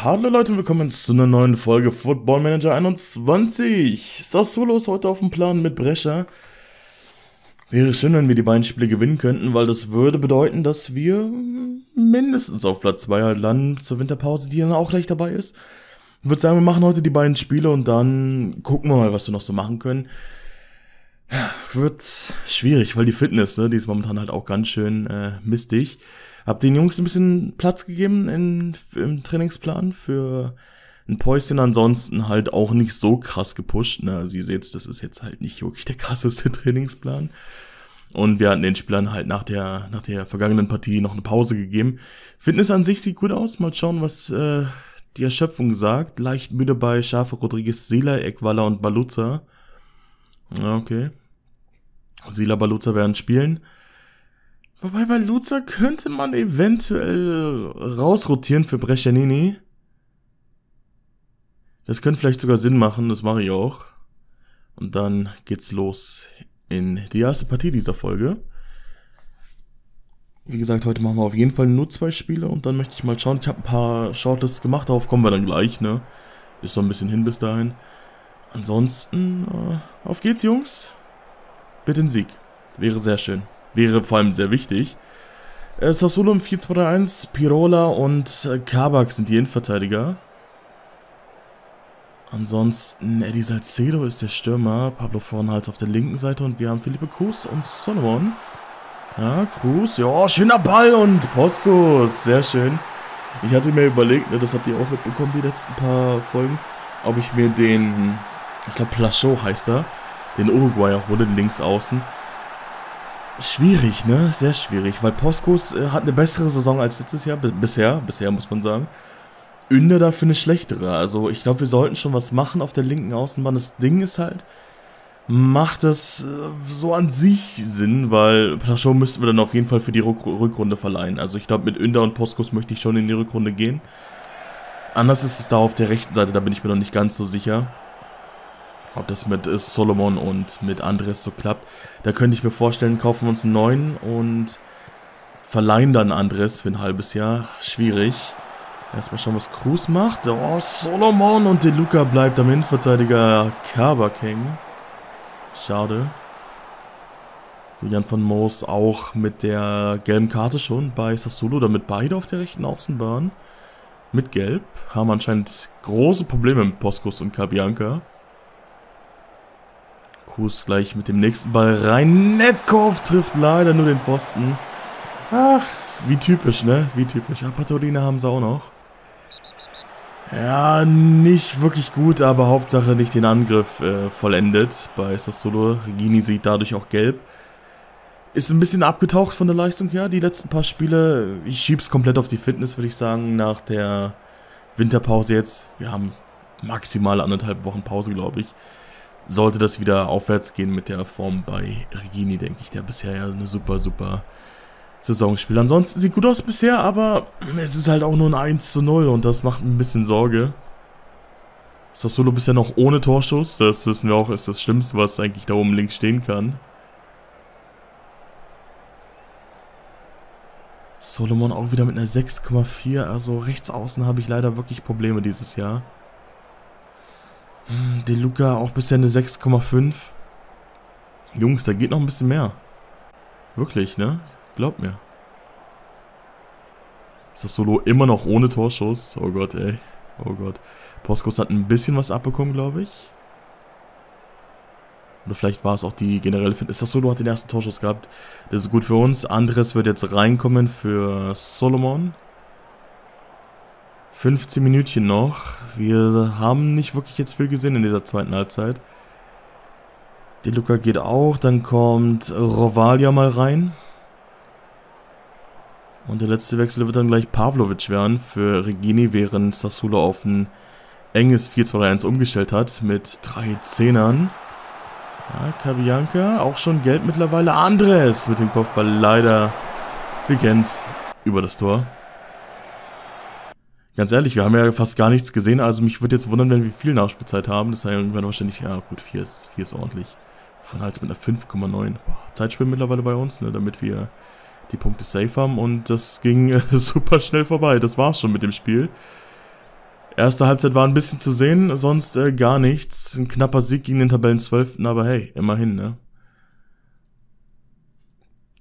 Hallo Leute willkommen zu einer neuen Folge Football Manager 21. Sassolo ist heute auf dem Plan mit Brescia. Wäre schön, wenn wir die beiden Spiele gewinnen könnten, weil das würde bedeuten, dass wir mindestens auf Platz 2 halt landen zur Winterpause, die dann auch gleich dabei ist. Ich würde sagen, wir machen heute die beiden Spiele und dann gucken wir mal, was wir noch so machen können. Wird schwierig, weil die Fitness, ne, die ist momentan halt auch ganz schön äh, mistig. Hab den Jungs ein bisschen Platz gegeben in, im Trainingsplan für ein Päuschen, ansonsten halt auch nicht so krass gepusht. Ne? Also ihr seht, das ist jetzt halt nicht wirklich der krasseste Trainingsplan. Und wir hatten den Spielern halt nach der, nach der vergangenen Partie noch eine Pause gegeben. Fitness an sich sieht gut aus. Mal schauen, was äh, die Erschöpfung sagt. Leicht müde bei Schafe, Rodriguez, Sela, Ekwala und Baluza. okay. Sela, Baluza werden spielen. Wobei bei Luzer könnte man eventuell rausrotieren für Brescianini. Das könnte vielleicht sogar Sinn machen, das mache ich auch. Und dann geht's los in die erste Partie dieser Folge. Wie gesagt, heute machen wir auf jeden Fall nur zwei Spiele und dann möchte ich mal schauen. Ich habe ein paar Shortlists gemacht, darauf kommen wir dann gleich, ne? Ist so ein bisschen hin bis dahin. Ansonsten, äh, auf geht's, Jungs. Bitte den Sieg. Wäre sehr schön wäre vor allem sehr wichtig. Äh, Sassuolo im 4-2-1, Pirola und äh, Kabak sind die Innenverteidiger. Ansonsten Eddie Salcedo ist der Stürmer, Pablo Vornhals auf der linken Seite und wir haben Philippe Cruz und Solomon. Ja, Cruz, ja, schöner Ball und Poskos, sehr schön. Ich hatte mir überlegt, ne, das habt ihr auch mitbekommen, die letzten paar Folgen, ob ich mir den, ich glaube Plachot heißt er, den Uruguayer hole, links außen. Schwierig, ne? Sehr schwierig, weil Poskos äh, hat eine bessere Saison als letztes Jahr, bisher, bisher muss man sagen. Ünde dafür eine schlechtere. Also ich glaube, wir sollten schon was machen auf der linken Außenbahn. Das Ding ist halt, macht das äh, so an sich Sinn, weil Plaschon müssten wir dann auf jeden Fall für die Ruck Rückrunde verleihen. Also ich glaube, mit Ünder und Poskos möchte ich schon in die Rückrunde gehen. Anders ist es da auf der rechten Seite, da bin ich mir noch nicht ganz so sicher ob das mit äh, Solomon und mit Andres so klappt. Da könnte ich mir vorstellen, kaufen wir uns einen neuen und verleihen dann Andres für ein halbes Jahr. Schwierig. Erstmal schauen, was Cruz macht. Oh, Solomon und De Luca bleibt am Innenverteidiger Kabak hängen. Schade. Julian von Moos auch mit der gelben Karte schon bei Sassolo. damit beide auf der rechten Außenbahn. Mit Gelb haben anscheinend große Probleme mit Poskos und Kabianka. Markus gleich mit dem nächsten Ball rein. Netkov trifft leider nur den Pfosten. Ach, wie typisch, ne? Wie typisch. Ja, Patolina haben sie auch noch. Ja, nicht wirklich gut, aber Hauptsache nicht den Angriff äh, vollendet bei Sassolo. Regini sieht dadurch auch gelb. Ist ein bisschen abgetaucht von der Leistung her, die letzten paar Spiele. Ich schieb's komplett auf die Fitness, würde ich sagen, nach der Winterpause jetzt. Wir haben maximal anderthalb Wochen Pause, glaube ich sollte das wieder aufwärts gehen mit der Form bei Regini, denke ich, der bisher ja eine super, super Saison spielt. Ansonsten sieht gut aus bisher, aber es ist halt auch nur ein 1 zu 0 und das macht ein bisschen Sorge. Ist das Solo bisher noch ohne Torschuss? Das wissen wir auch, ist das Schlimmste, was eigentlich da oben links stehen kann. Solomon auch wieder mit einer 6,4. Also rechts außen habe ich leider wirklich Probleme dieses Jahr. De Luca auch bisher eine 6,5. Jungs, da geht noch ein bisschen mehr. Wirklich, ne? Glaubt mir. Ist das Solo immer noch ohne Torschuss? Oh Gott, ey. Oh Gott. Postkurs hat ein bisschen was abbekommen, glaube ich. Oder vielleicht war es auch die generelle Fitness. Ist das Solo hat den ersten Torschuss gehabt. Das ist gut für uns. Andres wird jetzt reinkommen für Solomon. 15 Minütchen noch. Wir haben nicht wirklich jetzt viel gesehen in dieser zweiten Halbzeit. Die Luca geht auch, dann kommt Rovalia mal rein. Und der letzte Wechsel wird dann gleich Pavlovic werden für Regini, während Sassulo auf ein enges 4-2-1 umgestellt hat mit drei Zehnern. Ja, Kabianka, auch schon Geld mittlerweile. Andres mit dem Kopfball leider, wir kennen's, über das Tor. Ganz ehrlich, wir haben ja fast gar nichts gesehen, also mich würde jetzt wundern, wenn wir viel Nachspielzeit haben. Das heißt, irgendwann wahrscheinlich, ja gut, 4 ist, 4 ist ordentlich. Von halt mit einer 5,9. Zeitspiel mittlerweile bei uns, ne, damit wir die Punkte safe haben und das ging äh, super schnell vorbei. Das war's schon mit dem Spiel. Erste Halbzeit war ein bisschen zu sehen, sonst äh, gar nichts. Ein knapper Sieg gegen den Tabellen 12. aber hey, immerhin, ne?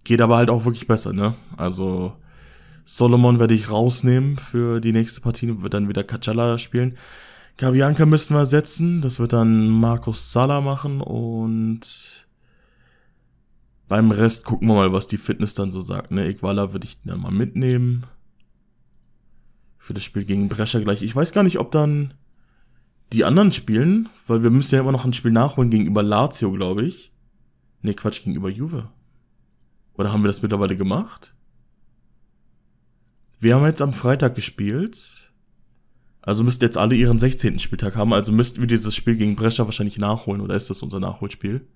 Geht aber halt auch wirklich besser, ne? Also, Solomon werde ich rausnehmen für die nächste Partie, wird dann wieder Kachala spielen. Gabianka müssen wir setzen, das wird dann Markus Sala machen und beim Rest gucken wir mal, was die Fitness dann so sagt. Ne, Iguala würde ich dann mal mitnehmen. Für das Spiel gegen Brescher gleich. Ich weiß gar nicht, ob dann die anderen spielen, weil wir müssen ja immer noch ein Spiel nachholen gegenüber Lazio, glaube ich. Ne, Quatsch, gegenüber Juve. Oder haben wir das mittlerweile gemacht? Wir haben jetzt am Freitag gespielt. Also müssten jetzt alle ihren 16. Spieltag haben. Also müssten wir dieses Spiel gegen Brescia wahrscheinlich nachholen. Oder ist das unser Nachholspiel?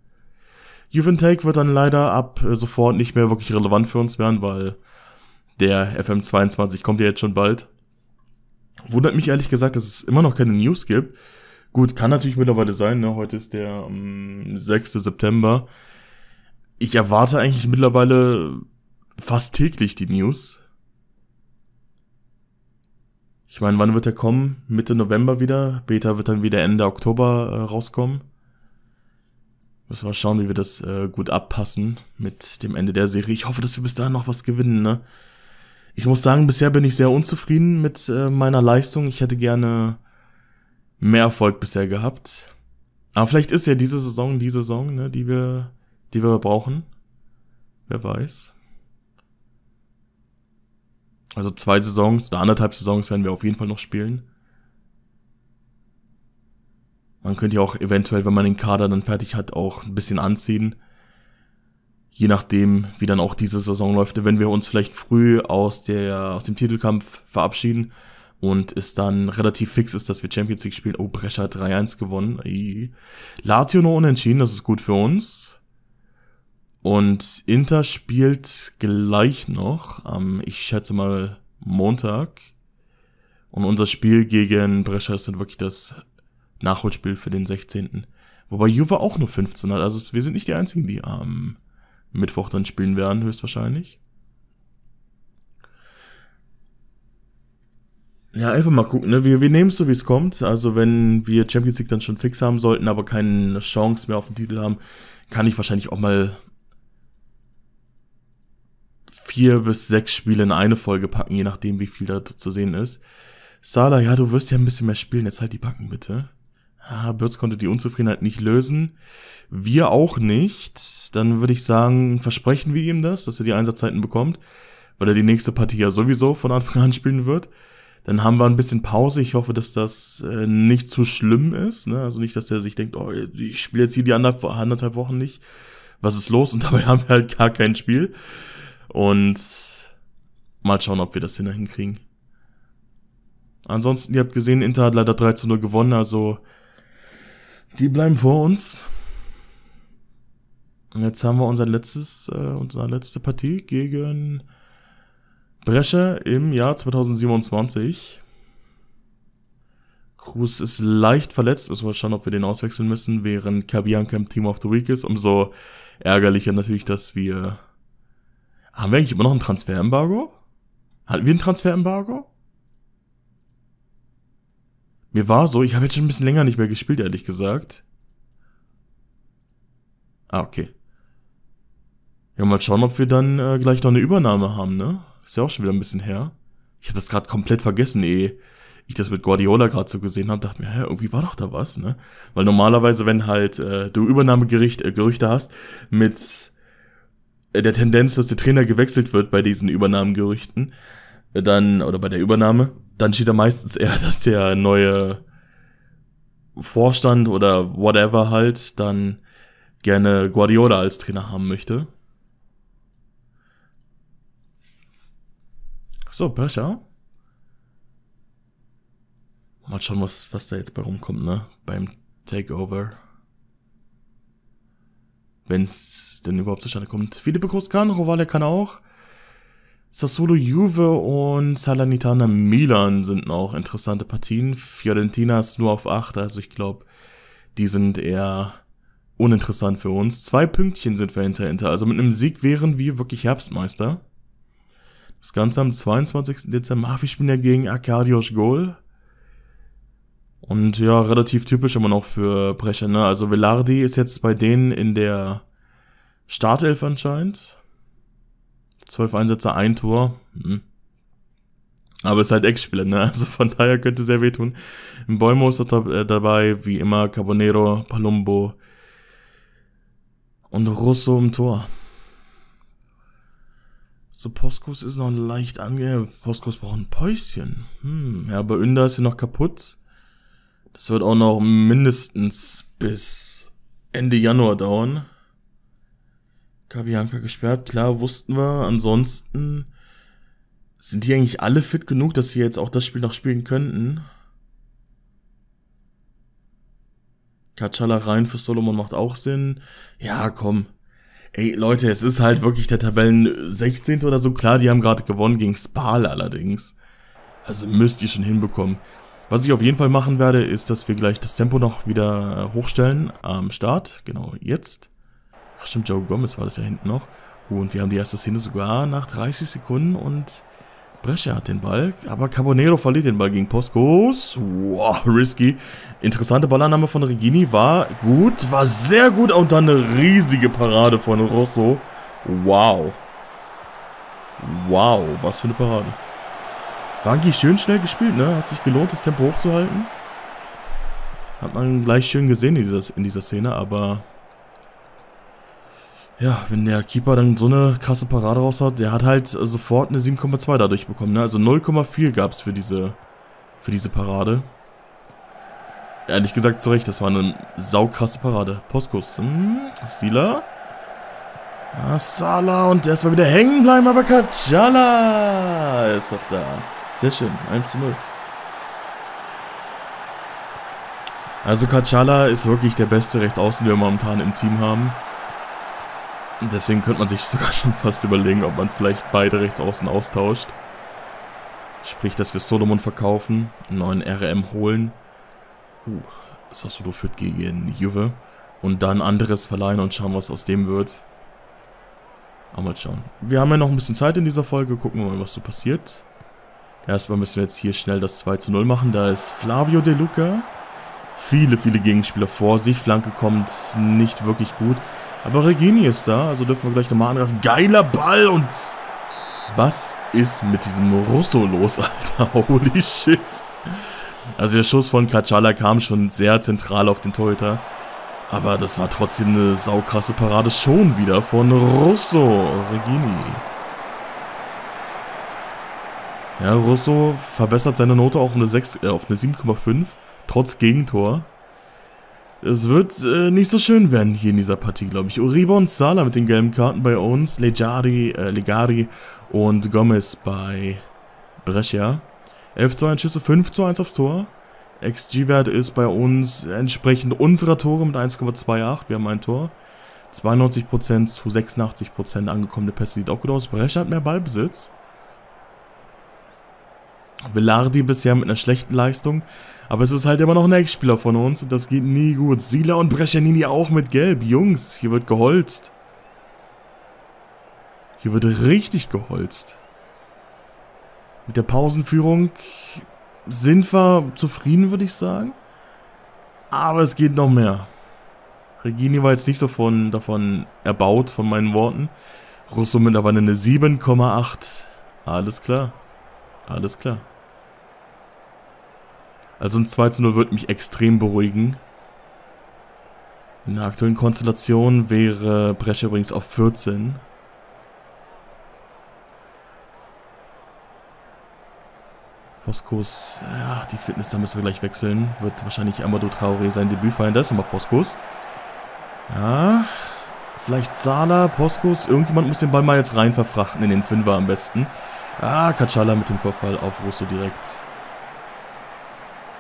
Juventake wird dann leider ab äh, sofort nicht mehr wirklich relevant für uns werden, weil der FM22 kommt ja jetzt schon bald. Wundert mich ehrlich gesagt, dass es immer noch keine News gibt. Gut, kann natürlich mittlerweile sein, ne? Heute ist der um, ähm, 6. September. Ich erwarte eigentlich mittlerweile fast täglich die News. Ich meine, wann wird er kommen? Mitte November wieder. Beta wird dann wieder Ende Oktober äh, rauskommen. Müssen wir mal schauen, wie wir das äh, gut abpassen mit dem Ende der Serie. Ich hoffe, dass wir bis dahin noch was gewinnen, ne? Ich muss sagen, bisher bin ich sehr unzufrieden mit äh, meiner Leistung. Ich hätte gerne mehr Erfolg bisher gehabt. Aber vielleicht ist ja diese Saison die Saison, ne, die wir, die wir brauchen. Wer weiß. Also zwei Saisons oder anderthalb Saisons werden wir auf jeden Fall noch spielen. Man könnte ja auch eventuell, wenn man den Kader dann fertig hat, auch ein bisschen anziehen. Je nachdem, wie dann auch diese Saison läuft, wenn wir uns vielleicht früh aus, der, aus dem Titelkampf verabschieden und es dann relativ fix ist, dass wir Champions League spielen. Oh, Brescia hat 3-1 gewonnen. Lazio nur unentschieden, das ist gut für uns. Und Inter spielt gleich noch, ähm, ich schätze mal Montag. Und unser Spiel gegen Brescia ist dann wirklich das Nachholspiel für den 16. Wobei Juve auch nur 15 hat. Also wir sind nicht die Einzigen, die am Mittwoch dann spielen werden, höchstwahrscheinlich. Ja, einfach mal gucken. Ne? Wir, wir nehmen es so, wie es kommt. Also wenn wir Champions League dann schon fix haben sollten, aber keine Chance mehr auf den Titel haben, kann ich wahrscheinlich auch mal vier bis sechs Spiele in eine Folge packen, je nachdem, wie viel da zu sehen ist. Sala, ja, du wirst ja ein bisschen mehr spielen, jetzt halt die Backen bitte. Ah, Birds konnte die Unzufriedenheit nicht lösen. Wir auch nicht. Dann würde ich sagen, versprechen wir ihm das, dass er die Einsatzzeiten bekommt, weil er die nächste Partie ja sowieso von Anfang an spielen wird. Dann haben wir ein bisschen Pause. Ich hoffe, dass das äh, nicht zu schlimm ist. Ne? Also nicht, dass er sich denkt, oh, ich spiele jetzt hier die anderthalb Wochen nicht. Was ist los? Und dabei haben wir halt gar kein Spiel. Und mal schauen, ob wir das hinkriegen. Ansonsten, ihr habt gesehen, Inter hat leider 3 zu 0 gewonnen, also die bleiben vor uns. Und jetzt haben wir unser letztes, äh, unsere letzte Partie gegen Brescher im Jahr 2027. Cruz ist leicht verletzt, müssen wir schauen, ob wir den auswechseln müssen, während Kabianka im Team of the Week ist. Umso ärgerlicher natürlich, dass wir haben wir eigentlich immer noch ein Transferembargo? Hatten wir ein Transferembargo? Mir war so, ich habe jetzt schon ein bisschen länger nicht mehr gespielt, ehrlich gesagt. Ah, okay. Ja, mal schauen, ob wir dann äh, gleich noch eine Übernahme haben, ne? Ist ja auch schon wieder ein bisschen her. Ich habe das gerade komplett vergessen, eh ich das mit Guardiola gerade so gesehen habe, dachte mir, hä, irgendwie war doch da was, ne? Weil normalerweise, wenn halt äh, du Übernahmegerüchte äh, Gerüchte hast mit äh, der Tendenz, dass der Trainer gewechselt wird bei diesen Übernahmengerüchten, äh, dann, oder bei der Übernahme, dann steht da meistens eher, dass der neue Vorstand oder whatever halt dann gerne Guardiola als Trainer haben möchte. So, Böscher. Mal schauen, was, was da jetzt bei rumkommt, ne? Beim Takeover wenn es denn überhaupt zustande kommt. Philippe Groß kann, Rovale kann auch. Sassuolo Juve und Salernitana Milan sind noch interessante Partien. Fiorentina ist nur auf 8, also ich glaube, die sind eher uninteressant für uns. Zwei Pünktchen sind wir hinter Inter, also mit einem Sieg wären wir wirklich Herbstmeister. Das Ganze am 22. Dezember. Ach, wir spielen ja gegen Arkadios Gol. Und ja, relativ typisch immer noch für Brecher, ne? Also Velardi ist jetzt bei denen in der Startelf anscheinend. Zwölf Einsätze, ein Tor. Hm. Aber ist halt Ex-Spieler, ne? Also von daher könnte sehr wehtun. Im Bäumo ist er äh, dabei, wie immer, Carbonero, Palumbo und Russo im Tor. So, Poskus ist noch leicht ange... Poskus braucht ein Päuschen. Hm, ja, aber Ünder ist hier noch kaputt. Das wird auch noch mindestens bis Ende Januar dauern. Kabianka gesperrt, klar, wussten wir. Ansonsten sind die eigentlich alle fit genug, dass sie jetzt auch das Spiel noch spielen könnten. Katschala rein für Solomon macht auch Sinn. Ja, komm. Ey, Leute, es ist halt wirklich der Tabellen 16. oder so. Klar, die haben gerade gewonnen gegen Spal allerdings. Also müsst ihr schon hinbekommen. Was ich auf jeden Fall machen werde, ist, dass wir gleich das Tempo noch wieder äh, hochstellen am Start. Genau, jetzt. Ach stimmt, Joe Gomez war das ja hinten noch. Und wir haben die erste Szene sogar nach 30 Sekunden und Brescia hat den Ball, aber Carbonero verliert den Ball gegen Poscos. Wow, risky. Interessante Ballannahme von Regini, war gut, war sehr gut und dann eine riesige Parade von Rosso. Wow. Wow, was für eine Parade. War eigentlich schön schnell gespielt, ne? Hat sich gelohnt, das Tempo hochzuhalten. Hat man gleich schön gesehen in dieser, in dieser Szene, aber... Ja, wenn der Keeper dann so eine krasse Parade raushaut, der hat halt sofort eine 7,2 dadurch bekommen, ne? Also 0,4 gab es für diese, für diese Parade. Ehrlich gesagt, zu Recht, das war eine saukrasse Parade. Postkurs. hm, Sila. Ah, Sala und der ist mal wieder hängen bleiben, aber Kachala ist doch da. Sehr schön, 1 zu 0. Also Kachala ist wirklich der beste Rechtsaußen, den wir momentan im Team haben. Deswegen könnte man sich sogar schon fast überlegen, ob man vielleicht beide Rechtsaußen austauscht. Sprich, dass wir Solomon verkaufen, einen neuen RM holen. Uh, Sassolo führt gegen Juve. Und dann anderes verleihen und schauen, was aus dem wird. Aber mal schauen. Wir haben ja noch ein bisschen Zeit in dieser Folge. Gucken wir mal, was so passiert. Erstmal müssen wir jetzt hier schnell das 2 zu 0 machen. Da ist Flavio De Luca. Viele, viele Gegenspieler vor sich. Flanke kommt nicht wirklich gut. Aber Regini ist da, also dürfen wir gleich nochmal angreifen. Geiler Ball und... Was ist mit diesem Russo los, Alter? Holy shit. Also der Schuss von Kachala kam schon sehr zentral auf den Torhüter. Aber das war trotzdem eine saukrasse Parade schon wieder von Russo Regini. Ja, Russo verbessert seine Note auch um eine äh, auf eine 7,5, trotz Gegentor. Es wird äh, nicht so schön werden hier in dieser Partie, glaube ich. Uribe und Sala mit den gelben Karten bei uns, Legari, äh, Legari und Gomez bei Brescia. 11 zu 1 Schüsse, 5 zu 1 aufs Tor. XG-Wert ist bei uns entsprechend unserer Tore mit 1,28. Wir haben ein Tor. 92% zu 86% angekommene Pässe sieht auch gut aus. Brescia hat mehr Ballbesitz. Velardi bisher mit einer schlechten Leistung. Aber es ist halt immer noch ein ex von uns und das geht nie gut. Sila und Brescianini auch mit Gelb. Jungs, hier wird geholzt. Hier wird richtig geholzt. Mit der Pausenführung sind wir zufrieden, würde ich sagen. Aber es geht noch mehr. Regini war jetzt nicht so von, davon erbaut, von meinen Worten. Russo mittlerweile eine 7,8. Alles klar. Alles klar. Also ein 2 zu 0 würde mich extrem beruhigen. In der aktuellen Konstellation wäre Brescia übrigens auf 14. Poskos, ja, die Fitness, da müssen wir gleich wechseln. Wird wahrscheinlich Amadou Traoré sein Debüt feiern. Das ist nochmal Poskos. Ja, vielleicht Sala, Poskos. Irgendjemand muss den Ball mal jetzt rein verfrachten in den Fünfer am besten. Ah, Katschala mit dem Kopfball auf Russo direkt.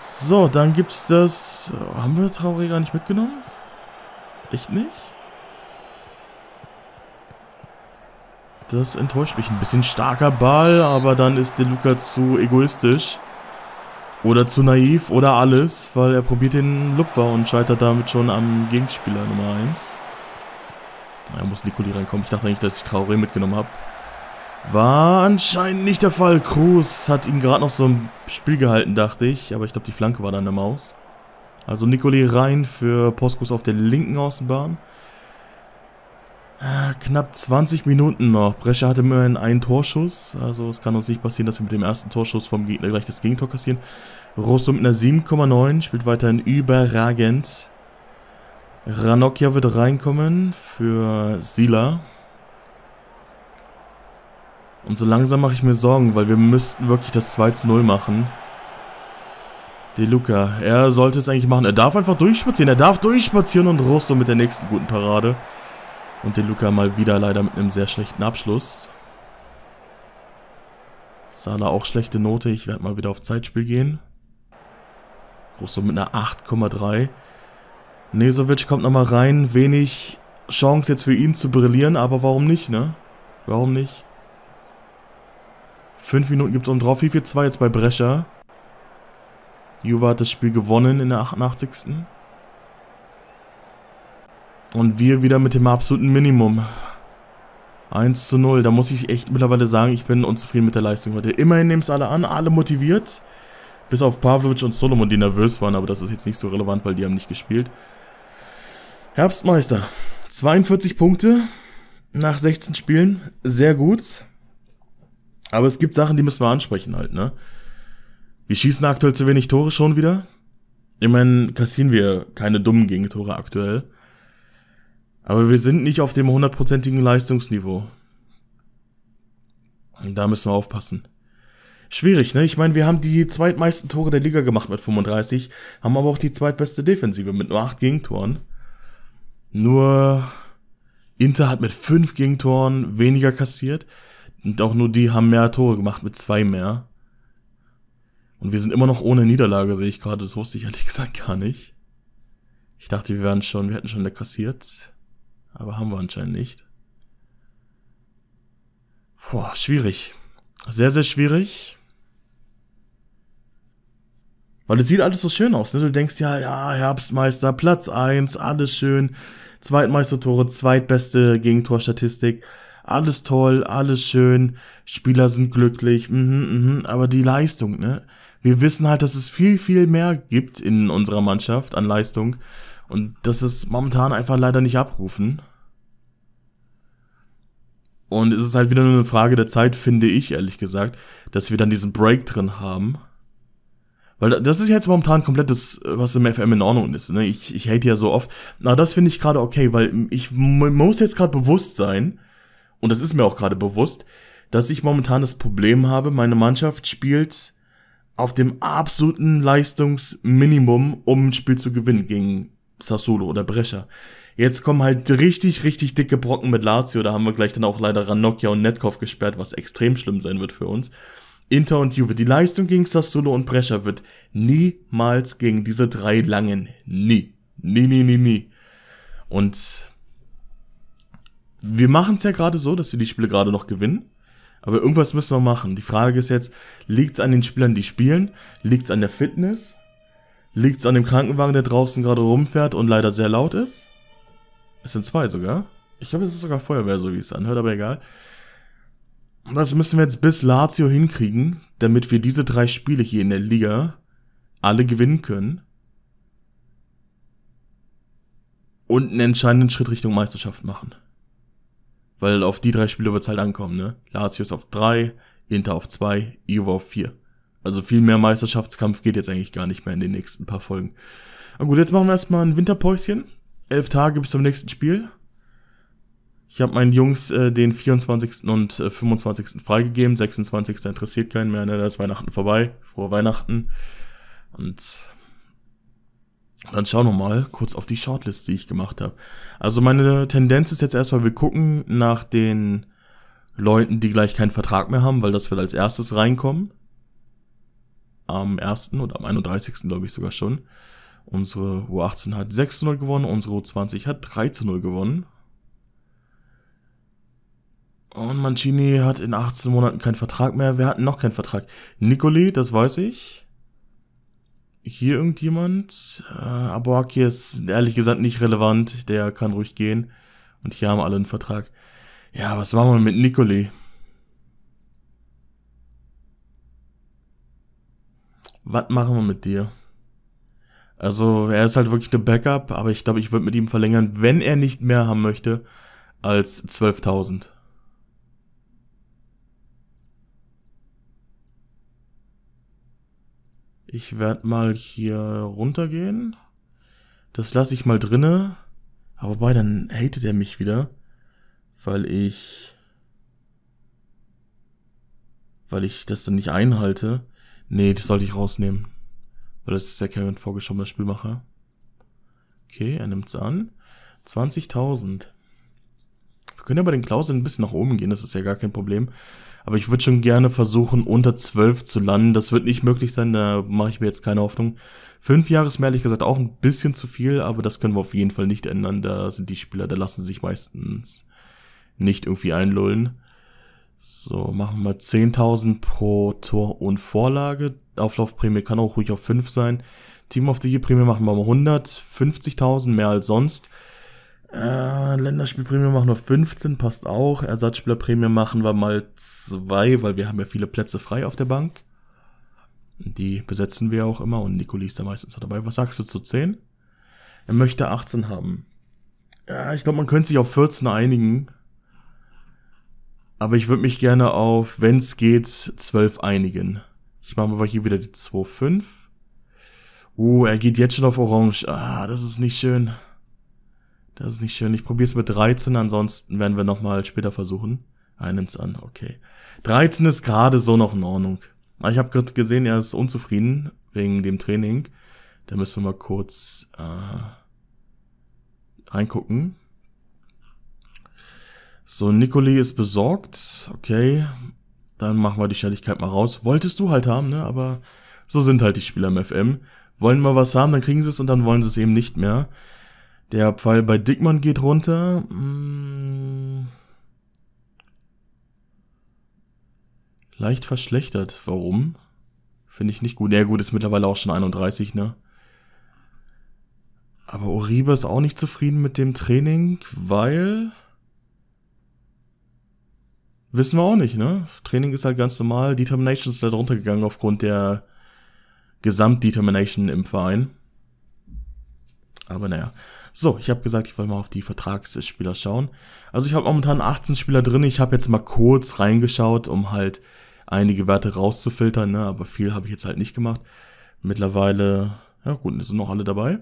So, dann gibt's das... Haben wir gar nicht mitgenommen? Echt nicht? Das enttäuscht mich ein bisschen. Starker Ball, aber dann ist der Luca zu egoistisch. Oder zu naiv oder alles, weil er probiert den Lupfer und scheitert damit schon am Gegenspieler Nummer 1. Da muss Nicoli reinkommen. Ich dachte eigentlich, dass ich Traoré mitgenommen habe. War anscheinend nicht der Fall. Cruz hat ihn gerade noch so im Spiel gehalten, dachte ich. Aber ich glaube, die Flanke war dann der Maus. Also Nicoli rein für Poskus auf der linken Außenbahn. Ah, knapp 20 Minuten noch. Brescia hatte immerhin einen Torschuss. Also es kann uns nicht passieren, dass wir mit dem ersten Torschuss vom Gegner gleich das Gegentor kassieren. Rosso mit einer 7,9 spielt weiterhin überragend. Ranocchia wird reinkommen für Sila. Und so langsam mache ich mir Sorgen, weil wir müssten wirklich das 2 zu 0 machen. De Luca, er sollte es eigentlich machen. Er darf einfach durchspazieren. Er darf durchspazieren und Russo mit der nächsten guten Parade. Und De Luca mal wieder leider mit einem sehr schlechten Abschluss. Sala auch schlechte Note. Ich werde mal wieder auf Zeitspiel gehen. Russo mit einer 8,3. Nesovic kommt nochmal rein. Wenig Chance jetzt für ihn zu brillieren, aber warum nicht, ne? Warum nicht? Fünf Minuten gibt es um drauf. 4-4-2 jetzt bei Brescher. Juve hat das Spiel gewonnen in der 88. Und wir wieder mit dem absoluten Minimum. 1 zu 0. Da muss ich echt mittlerweile sagen, ich bin unzufrieden mit der Leistung heute. Immerhin nehmen es alle an, alle motiviert. Bis auf Pavlovic und Solomon, die nervös waren, aber das ist jetzt nicht so relevant, weil die haben nicht gespielt. Herbstmeister. 42 Punkte nach 16 Spielen. Sehr gut. Aber es gibt Sachen, die müssen wir ansprechen halt, ne? Wir schießen aktuell zu wenig Tore schon wieder. Immerhin kassieren wir keine dummen Gegentore aktuell. Aber wir sind nicht auf dem hundertprozentigen Leistungsniveau. Und da müssen wir aufpassen. Schwierig, ne? Ich meine, wir haben die zweitmeisten Tore der Liga gemacht mit 35, haben aber auch die zweitbeste Defensive mit nur acht Gegentoren. Nur Inter hat mit fünf Gegentoren weniger kassiert. Und auch nur die haben mehr Tore gemacht mit zwei mehr. Und wir sind immer noch ohne Niederlage, sehe ich gerade. Das wusste ich ehrlich gesagt gar nicht. Ich dachte, wir wären schon, wir hätten schon leer kassiert. Aber haben wir anscheinend nicht. Boah, schwierig. Sehr, sehr schwierig. Weil es sieht alles so schön aus. Ne? Du denkst ja, ja, Herbstmeister, Platz eins, alles schön. Zweitmeistertore, zweitbeste Gegentorstatistik alles toll, alles schön, Spieler sind glücklich, mhm, mhm, aber die Leistung, ne? Wir wissen halt, dass es viel, viel mehr gibt in unserer Mannschaft an Leistung und das ist momentan einfach leider nicht abrufen. Und es ist halt wieder nur eine Frage der Zeit, finde ich, ehrlich gesagt, dass wir dann diesen Break drin haben. Weil das ist jetzt momentan komplett das, was im FM in Ordnung ist. Ne? Ich, ich hate ja so oft. Na, das finde ich gerade okay, weil ich muss jetzt gerade bewusst sein, und das ist mir auch gerade bewusst, dass ich momentan das Problem habe, meine Mannschaft spielt auf dem absoluten Leistungsminimum, um ein Spiel zu gewinnen gegen Sassolo oder Brescia. Jetzt kommen halt richtig, richtig dicke Brocken mit Lazio. Da haben wir gleich dann auch leider Ranocchia und Netkov gesperrt, was extrem schlimm sein wird für uns. Inter und Juve. Die Leistung gegen Sassolo und Brescia wird niemals gegen diese drei langen. Nie. Nie, nie, nie, nie. Und wir machen es ja gerade so, dass wir die Spiele gerade noch gewinnen. Aber irgendwas müssen wir machen. Die Frage ist jetzt, liegt's an den Spielern, die spielen? Liegt's an der Fitness? Liegt's an dem Krankenwagen, der draußen gerade rumfährt und leider sehr laut ist? Es sind zwei sogar. Ich glaube, es ist sogar Feuerwehr, so wie es anhört, aber egal. Das müssen wir jetzt bis Lazio hinkriegen, damit wir diese drei Spiele hier in der Liga alle gewinnen können. Und einen entscheidenden Schritt Richtung Meisterschaft machen. Weil auf die drei Spiele wird es halt ankommen, ne? Lazio auf drei, Inter auf zwei, Juve auf vier. Also viel mehr Meisterschaftskampf geht jetzt eigentlich gar nicht mehr in den nächsten paar Folgen. Aber gut, jetzt machen wir erstmal ein Winterpäuschen. Elf Tage bis zum nächsten Spiel. Ich habe meinen Jungs äh, den 24. und äh, 25. freigegeben. 26. interessiert keinen mehr, ne? Da ist Weihnachten vorbei. Frohe Weihnachten. Und dann schauen wir mal kurz auf die Shortlist, die ich gemacht habe. Also meine Tendenz ist jetzt erstmal, wir gucken nach den Leuten, die gleich keinen Vertrag mehr haben, weil das wird als erstes reinkommen. Am 1. oder am 31. glaube ich sogar schon. Unsere U18 hat 6-0 gewonnen, unsere U20 hat 13-0 gewonnen. Und Mancini hat in 18 Monaten keinen Vertrag mehr. Wer hat noch keinen Vertrag? Nicoli, das weiß ich hier irgendjemand? Äh, Aborg hier ist ehrlich gesagt nicht relevant, der kann ruhig gehen. Und hier haben alle einen Vertrag. Ja, was machen wir mit Nikoli? Was machen wir mit dir? Also, er ist halt wirklich der Backup, aber ich glaube, ich würde mit ihm verlängern, wenn er nicht mehr haben möchte als 12.000. Ich werde mal hier runtergehen. Das lasse ich mal drinne. Aber wobei, dann hatet er mich wieder. Weil ich... Weil ich das dann nicht einhalte. Nee, das sollte ich rausnehmen. Weil das ist ja kein vorgeschobener Spielmacher. Okay, er nimmt's an. 20.000. Wir können ja bei den Klauseln ein bisschen nach oben gehen, das ist ja gar kein Problem. Aber ich würde schon gerne versuchen, unter 12 zu landen. Das wird nicht möglich sein, da mache ich mir jetzt keine Hoffnung. Fünf Jahre ist mir ehrlich gesagt auch ein bisschen zu viel, aber das können wir auf jeden Fall nicht ändern. Da sind die Spieler, da lassen sich meistens nicht irgendwie einlullen. So, machen wir 10.000 pro Tor und Vorlage. Auflaufprämie kann auch ruhig auf 5 sein. Team of the Year Prämie machen wir mal 100. 50.000 mehr als sonst. Äh, Länderspielprämie machen wir 15, passt auch. Ersatzspielerprämie machen wir mal 2, weil wir haben ja viele Plätze frei auf der Bank. Die besetzen wir auch immer und Nicoli ist da meistens dabei. Was sagst du zu 10? Er möchte 18 haben. Ja, ich glaube, man könnte sich auf 14 einigen. Aber ich würde mich gerne auf, wenn es geht, 12 einigen. Ich mache mal hier wieder die 2,5. Uh, er geht jetzt schon auf Orange. Ah, das ist nicht schön. Das ist nicht schön. Ich probiere es mit 13, ansonsten werden wir nochmal später versuchen. Er nimmt's an, okay. 13 ist gerade so noch in Ordnung. Ah, ich habe kurz gesehen, er ist unzufrieden wegen dem Training. Da müssen wir mal kurz äh, reingucken. So, Nikoli ist besorgt. Okay, dann machen wir die Schnelligkeit mal raus. Wolltest du halt haben, ne? Aber so sind halt die Spieler im FM. Wollen wir was haben, dann kriegen sie es und dann wollen sie es eben nicht mehr. Der Pfeil bei Dickmann geht runter. Hm. Leicht verschlechtert. Warum? Finde ich nicht gut. Ja gut, ist mittlerweile auch schon 31, ne? Aber Uribe ist auch nicht zufrieden mit dem Training, weil... Wissen wir auch nicht, ne? Training ist halt ganz normal. Determination ist halt runtergegangen aufgrund der Gesamtdetermination im Verein. Aber naja. So, ich habe gesagt, ich wollte mal auf die Vertragsspieler schauen. Also ich habe momentan 18 Spieler drin. Ich habe jetzt mal kurz reingeschaut, um halt einige Werte rauszufiltern, ne? aber viel habe ich jetzt halt nicht gemacht. Mittlerweile, ja gut, sind noch alle dabei.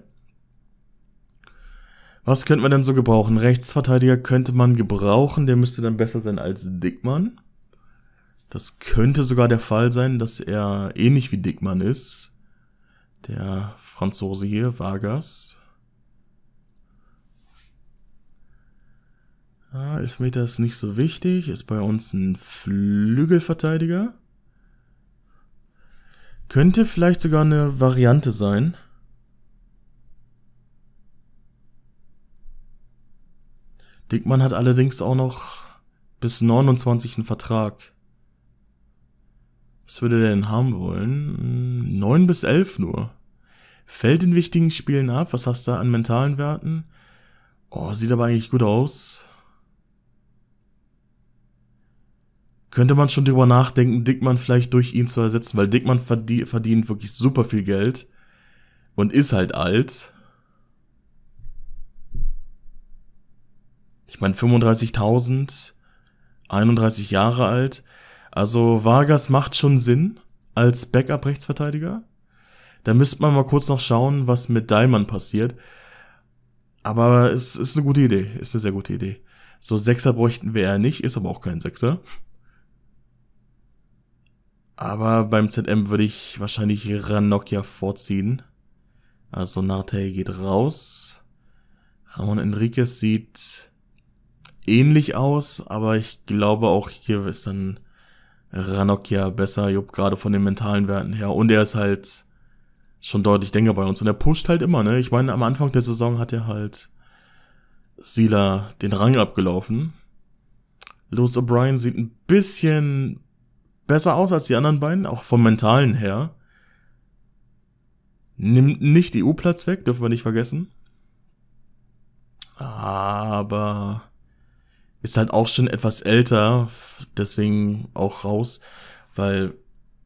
Was könnte man denn so gebrauchen? Rechtsverteidiger könnte man gebrauchen, der müsste dann besser sein als Dickmann. Das könnte sogar der Fall sein, dass er ähnlich wie Dickmann ist. Der Franzose hier, Vargas. Ah, Elfmeter ist nicht so wichtig. Ist bei uns ein Flügelverteidiger. Könnte vielleicht sogar eine Variante sein. Dickmann hat allerdings auch noch bis 29 einen Vertrag. Was würde der denn haben wollen? 9 bis 11 nur. Fällt in wichtigen Spielen ab. Was hast du da an mentalen Werten? Oh, sieht aber eigentlich gut aus. könnte man schon drüber nachdenken, Dickmann vielleicht durch ihn zu ersetzen, weil Dickmann verdient, verdient wirklich super viel Geld und ist halt alt. Ich meine 35.000, 31 Jahre alt. Also Vargas macht schon Sinn als Backup-Rechtsverteidiger. Da müsste man mal kurz noch schauen, was mit Daimann passiert. Aber es ist eine gute Idee, ist eine sehr gute Idee. So Sechser bräuchten wir eher nicht, ist aber auch kein Sechser. Aber beim ZM würde ich wahrscheinlich Ranocchia vorziehen. Also Nate geht raus. Ramon Enriquez sieht ähnlich aus, aber ich glaube auch hier ist dann Ranocchia besser, Jupp, gerade von den mentalen Werten her. Und er ist halt schon deutlich länger bei uns. Und er pusht halt immer, ne? Ich meine, am Anfang der Saison hat er halt Sila den Rang abgelaufen. Louis O'Brien sieht ein bisschen besser aus als die anderen beiden, auch vom mentalen her. Nimmt nicht die EU-Platz weg, dürfen wir nicht vergessen. Aber ist halt auch schon etwas älter, deswegen auch raus, weil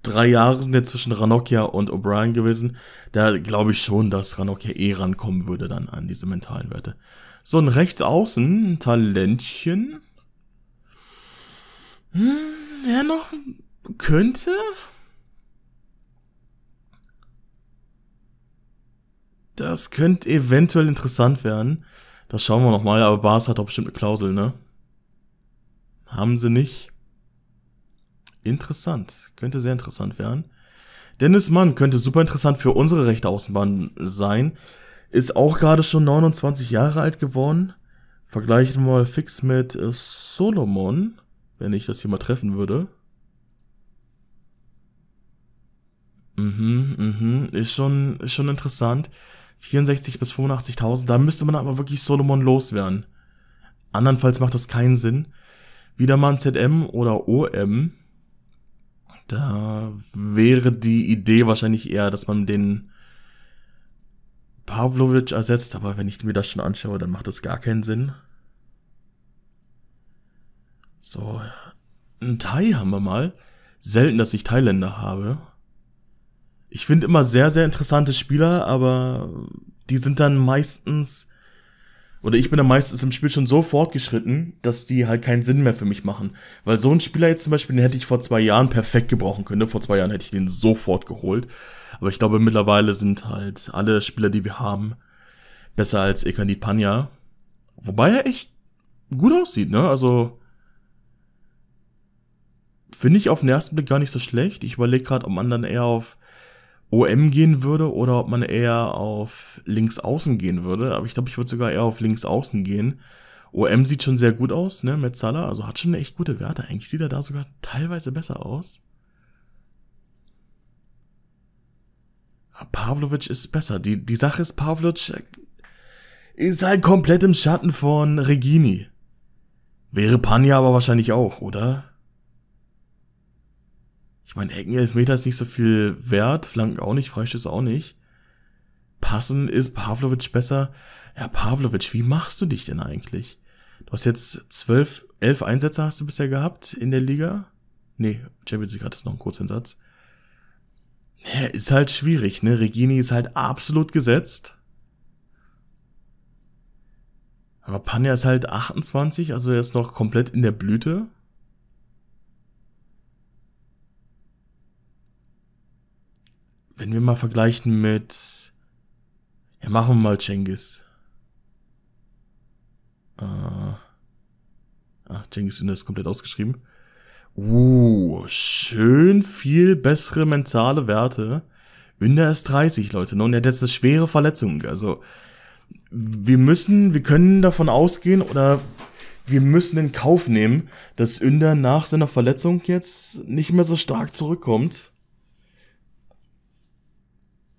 drei Jahre sind jetzt zwischen Ranocchia und O'Brien gewesen. Da glaube ich schon, dass Ranocchia eh rankommen würde dann an diese mentalen Werte. So ein Rechtsaußen, ein Talentchen. Hm, der noch könnte? Das könnte eventuell interessant werden. Das schauen wir nochmal, aber Bars hat doch bestimmt eine Klausel, ne? Haben sie nicht. Interessant. Könnte sehr interessant werden. Dennis Mann könnte super interessant für unsere rechte Außenbahn sein. Ist auch gerade schon 29 Jahre alt geworden. Vergleichen wir mal fix mit Solomon, wenn ich das hier mal treffen würde. Mhm, mhm, ist schon, ist schon interessant. 64 bis 85.000, da müsste man aber wirklich Solomon loswerden. Andernfalls macht das keinen Sinn. Wieder mal ein ZM oder OM. Da wäre die Idee wahrscheinlich eher, dass man den Pavlovic ersetzt, aber wenn ich mir das schon anschaue, dann macht das gar keinen Sinn. So, ein Thai haben wir mal. Selten, dass ich Thailänder habe ich finde immer sehr, sehr interessante Spieler, aber die sind dann meistens, oder ich bin dann meistens im Spiel schon so fortgeschritten, dass die halt keinen Sinn mehr für mich machen. Weil so ein Spieler jetzt zum Beispiel, den hätte ich vor zwei Jahren perfekt gebrauchen können. Vor zwei Jahren hätte ich den sofort geholt. Aber ich glaube, mittlerweile sind halt alle Spieler, die wir haben, besser als Ekandid Panya. Wobei er echt gut aussieht, ne? Also, finde ich auf den ersten Blick gar nicht so schlecht. Ich überlege gerade, ob man dann eher auf OM gehen würde oder ob man eher auf links außen gehen würde. Aber ich glaube, ich würde sogar eher auf links außen gehen. OM sieht schon sehr gut aus, ne? Metzala, also hat schon echt gute Werte. Eigentlich sieht er da sogar teilweise besser aus. Pavlovic ist besser. Die, die Sache ist, Pavlovic ist halt komplett im Schatten von Regini. Wäre Panja aber wahrscheinlich auch, oder? Ich meine, Eckenelfmeter ist nicht so viel wert, Flanken auch nicht, Freistöße auch nicht. Passen ist Pavlovic besser. Ja, Pavlovic, wie machst du dich denn eigentlich? Du hast jetzt zwölf, elf Einsätze hast du bisher gehabt in der Liga. Nee, Champions League hat es noch einen kurzen Satz. Ja, ist halt schwierig, ne? Regini ist halt absolut gesetzt. Aber Panja ist halt 28, also er ist noch komplett in der Blüte. wenn wir mal vergleichen mit, ja, machen wir mal Cengiz. Äh, ah, Cengiz Yunus ist komplett ausgeschrieben. Uh, schön viel bessere mentale Werte. Ünder ist 30, Leute, ne? und er hat jetzt eine schwere Verletzung. Also, wir müssen, wir können davon ausgehen oder wir müssen in Kauf nehmen, dass Ünder nach seiner Verletzung jetzt nicht mehr so stark zurückkommt.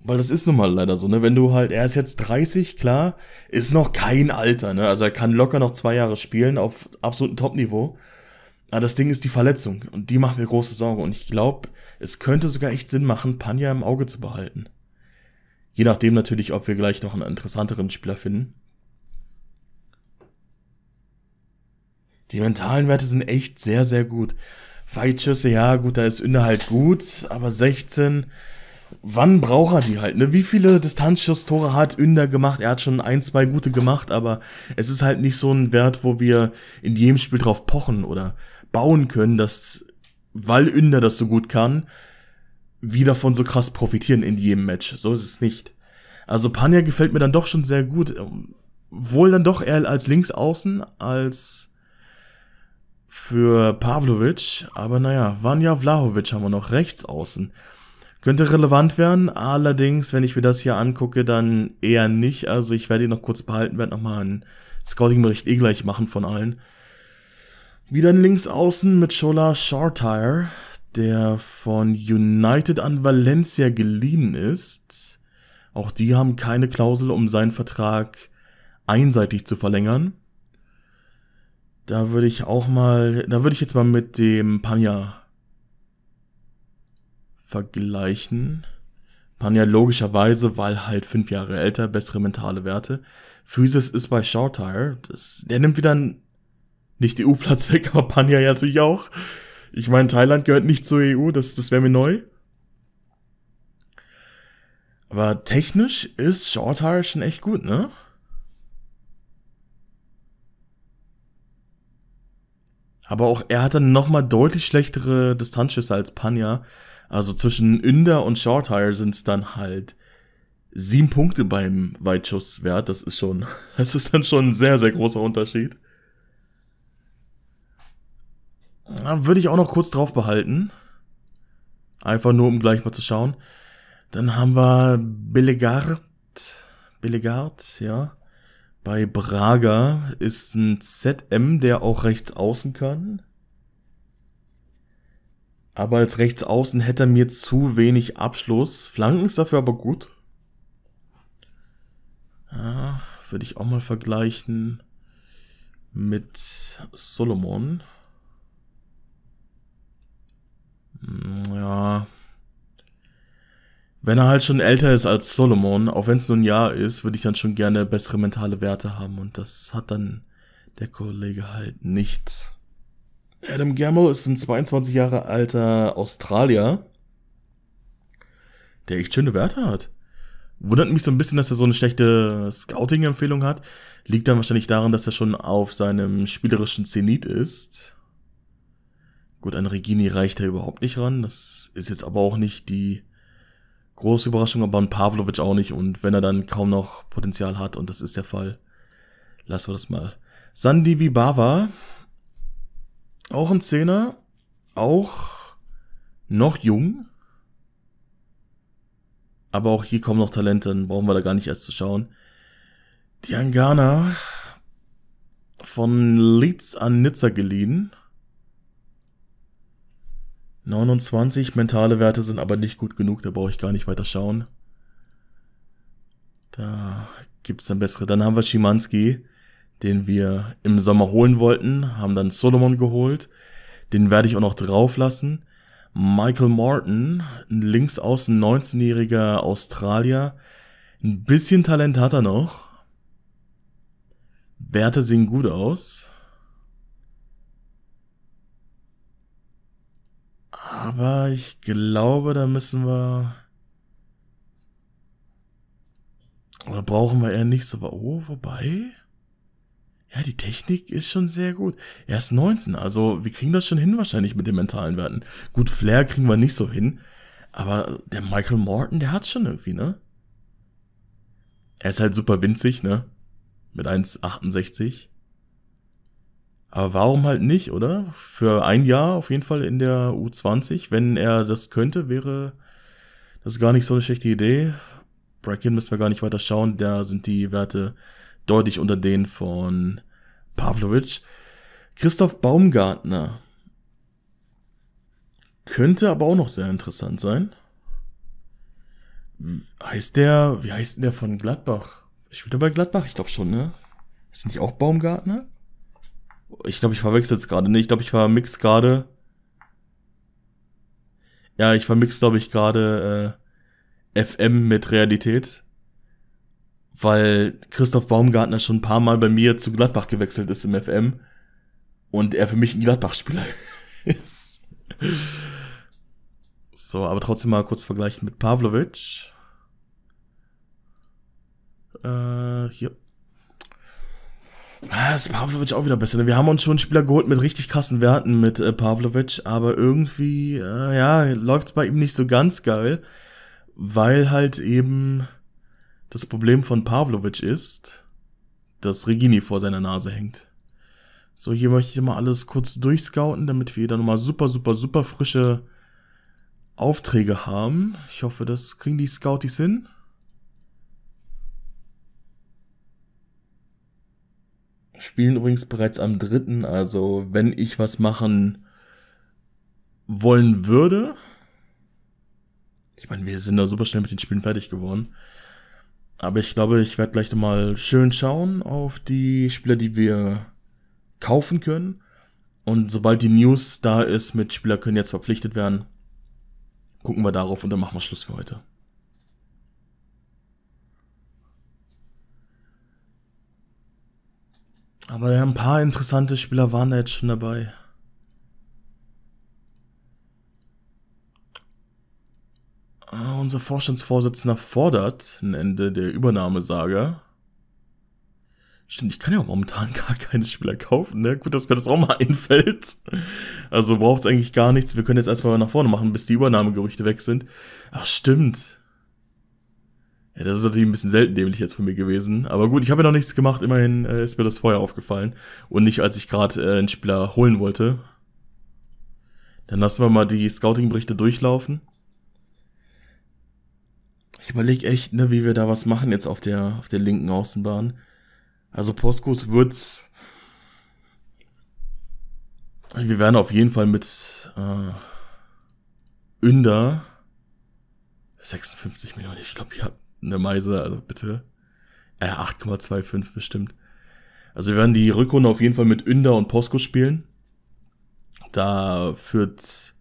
Weil das ist nun mal leider so, ne? Wenn du halt, er ist jetzt 30, klar, ist noch kein Alter, ne? Also er kann locker noch zwei Jahre spielen auf absolutem Top-Niveau. Aber das Ding ist die Verletzung und die macht mir große Sorge. Und ich glaube, es könnte sogar echt Sinn machen, Panja im Auge zu behalten. Je nachdem natürlich, ob wir gleich noch einen interessanteren Spieler finden. Die mentalen Werte sind echt sehr, sehr gut. Weitschüsse, ja, gut, da ist Inne halt gut, aber 16, wann braucht er die halt? Ne? Wie viele Distanzschuss-Tore hat Ünder gemacht? Er hat schon ein, zwei gute gemacht, aber es ist halt nicht so ein Wert, wo wir in jedem Spiel drauf pochen oder bauen können, dass, weil Ünder das so gut kann, wir davon so krass profitieren in jedem Match. So ist es nicht. Also Panja gefällt mir dann doch schon sehr gut. Ähm, wohl dann doch eher als Linksaußen, als für Pavlovic, aber naja, Vanja Vlahovic haben wir noch rechts außen. Könnte relevant werden, allerdings, wenn ich mir das hier angucke, dann eher nicht. Also ich werde ihn noch kurz behalten, werde nochmal einen Scouting-Bericht eh gleich machen von allen. Wieder ein außen mit Shola Shortire, der von United an Valencia geliehen ist. Auch die haben keine Klausel, um seinen Vertrag einseitig zu verlängern. Da würde ich auch mal, da würde ich jetzt mal mit dem Panja vergleichen, waren logischerweise, weil halt fünf Jahre älter, bessere mentale Werte. Physis ist bei Shortire, das, der nimmt wieder nicht EU-Platz weg, aber Panja ja natürlich auch. Ich meine, Thailand gehört nicht zur EU, das, das wäre mir neu. Aber technisch ist Shortire schon echt gut, ne? Aber auch er hat dann nochmal deutlich schlechtere Distanzschüsse als Panja. Also zwischen Inder und Shortire sind es dann halt sieben Punkte beim Weitschusswert. Das ist schon, das ist dann schon ein sehr, sehr großer Unterschied. Ah, würde ich auch noch kurz drauf behalten. Einfach nur, um gleich mal zu schauen. Dann haben wir Billegard. Billegard, ja. Bei Braga ist ein ZM, der auch rechts außen kann. Aber als Rechtsaußen hätte er mir zu wenig Abschluss. Flanken ist dafür aber gut. Ja, würde ich auch mal vergleichen mit Solomon. Hm, ja. Wenn er halt schon älter ist als Solomon, auch wenn es nur ein Jahr ist, würde ich dann schon gerne bessere mentale Werte haben. Und das hat dann der Kollege halt nicht. Adam Gamble ist ein 22 Jahre alter Australier, der echt schöne Werte hat. Wundert mich so ein bisschen, dass er so eine schlechte Scouting-Empfehlung hat. Liegt dann wahrscheinlich daran, dass er schon auf seinem spielerischen Zenit ist. Gut, an Regini reicht er überhaupt nicht ran. Das ist jetzt aber auch nicht die große Überraschung, aber an Pavlovic auch nicht. Und wenn er dann kaum noch Potenzial hat, und das ist der Fall, lassen wir das mal. Sandy Vibava auch ein Zehner. Auch noch jung. Aber auch hier kommen noch Talente, dann brauchen wir da gar nicht erst zu schauen. Die Angana von Leeds an Nizza geliehen. 29 mentale Werte sind aber nicht gut genug, da brauche ich gar nicht weiter schauen. Da gibt's dann bessere. Dann haben wir Schimanski den wir im Sommer holen wollten, haben dann Solomon geholt. Den werde ich auch noch drauf lassen. Michael Martin, ein Linksaußen 19-jähriger Australier. Ein bisschen Talent hat er noch. Werte sehen gut aus. Aber ich glaube, da müssen wir... Oder brauchen wir eher nicht so... Oh, wobei... Ja, die Technik ist schon sehr gut. Er ist 19, also wir kriegen das schon hin wahrscheinlich mit den mentalen Werten. Gut, Flair kriegen wir nicht so hin, aber der Michael Morton, der hat schon irgendwie, ne? Er ist halt super winzig, ne? Mit 1,68. Aber warum halt nicht, oder? Für ein Jahr auf jeden Fall in der U20. Wenn er das könnte, wäre das gar nicht so eine schlechte Idee. Bracken müssen wir gar nicht weiter schauen. Da sind die Werte deutlich unter denen von Pavlovic. Christoph Baumgartner. Könnte aber auch noch sehr interessant sein. Heißt der, wie heißt denn der von Gladbach? Spielt er bei Gladbach? Ich glaube schon, ne? Ist nicht auch Baumgartner? Ich glaube, ich verwechsel es gerade. Ne, ich glaube, ich vermix gerade. Ja, ich vermix, glaube ich, gerade äh, FM mit Realität weil Christoph Baumgartner schon ein paar Mal bei mir zu Gladbach gewechselt ist im FM und er für mich ein Gladbach-Spieler ist. So, aber trotzdem mal kurz vergleichen mit Pavlovic. Äh, hier. Ah, ist Pavlovic auch wieder besser. Wir haben uns schon einen Spieler geholt mit richtig krassen Werten mit äh, Pavlovic, aber irgendwie, äh, ja, läuft's bei ihm nicht so ganz geil, weil halt eben das Problem von Pavlovic ist, dass Regini vor seiner Nase hängt. So, hier möchte ich mal alles kurz durchscouten, damit wir dann mal super, super, super frische Aufträge haben. Ich hoffe, das kriegen die Scouties hin. Spielen übrigens bereits am 3., also wenn ich was machen wollen würde. Ich meine, wir sind da super schnell mit den Spielen fertig geworden. Aber ich glaube, ich werde gleich nochmal schön schauen auf die Spieler, die wir kaufen können. Und sobald die News da ist, mit Spieler können jetzt verpflichtet werden, gucken wir darauf und dann machen wir Schluss für heute. Aber ein paar interessante Spieler waren da jetzt schon dabei. Ah, unser Vorstandsvorsitzender fordert ein Ende der Übernahmesage. Stimmt, ich kann ja auch momentan gar keine Spieler kaufen, ne? Gut, dass mir das auch mal einfällt. Also braucht es eigentlich gar nichts. Wir können jetzt erstmal nach vorne machen, bis die Übernahmegerüchte weg sind. Ach, stimmt. Ja, das ist natürlich ein bisschen selten dämlich jetzt von mir gewesen. Aber gut, ich habe ja noch nichts gemacht. Immerhin äh, ist mir das vorher aufgefallen. Und nicht, als ich gerade äh, einen Spieler holen wollte. Dann lassen wir mal die Scouting-Berichte durchlaufen. Ich überlege echt, ne, wie wir da was machen jetzt auf der, auf der linken Außenbahn. Also Poskus wird. Wir werden auf jeden Fall mit äh, Ünder 56 Millionen. Ich glaube, ich habe eine Meise, also bitte. Äh, 8,25 bestimmt. Also wir werden die Rückrunde auf jeden Fall mit Ünder und Poskus spielen. Da führt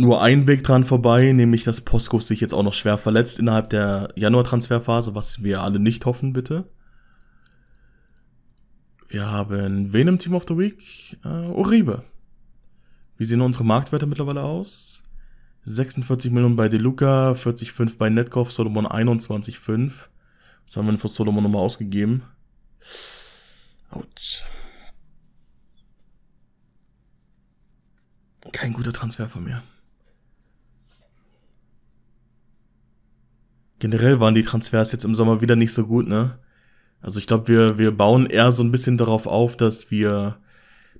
nur ein Weg dran vorbei, nämlich dass Poskos sich jetzt auch noch schwer verletzt innerhalb der Januar-Transferphase, was wir alle nicht hoffen, bitte. Wir haben wen im Team of the Week? Äh, Uribe. Wie sehen unsere Marktwerte mittlerweile aus? 46 Millionen bei Deluca, 40,5 bei Netkov, Solomon 21,5. Was haben wir denn für Solomon nochmal ausgegeben? Autsch. Kein guter Transfer von mir. Generell waren die Transfers jetzt im Sommer wieder nicht so gut, ne? Also ich glaube, wir, wir bauen eher so ein bisschen darauf auf, dass wir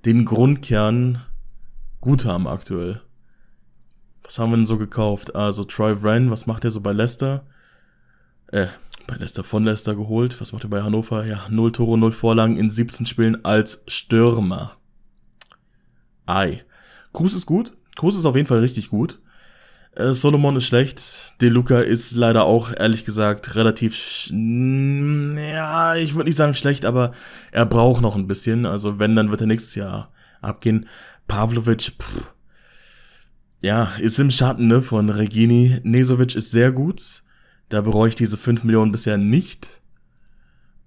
den Grundkern gut haben aktuell. Was haben wir denn so gekauft? Also Troy Wren, was macht er so bei Leicester? Äh, bei Leicester von Leicester geholt. Was macht er bei Hannover? Ja, 0 Tore, 0 Vorlagen in 17 Spielen als Stürmer. Ei. Kruse ist gut. Kruse ist auf jeden Fall richtig gut. Äh, Solomon ist schlecht. De Luca ist leider auch, ehrlich gesagt, relativ, mm, ja, ich würde nicht sagen schlecht, aber er braucht noch ein bisschen. Also wenn, dann wird er nächstes Jahr abgehen. Pavlovic, pff, ja, ist im Schatten ne, von Regini. Nesovic ist sehr gut. Da bereue ich diese 5 Millionen bisher nicht.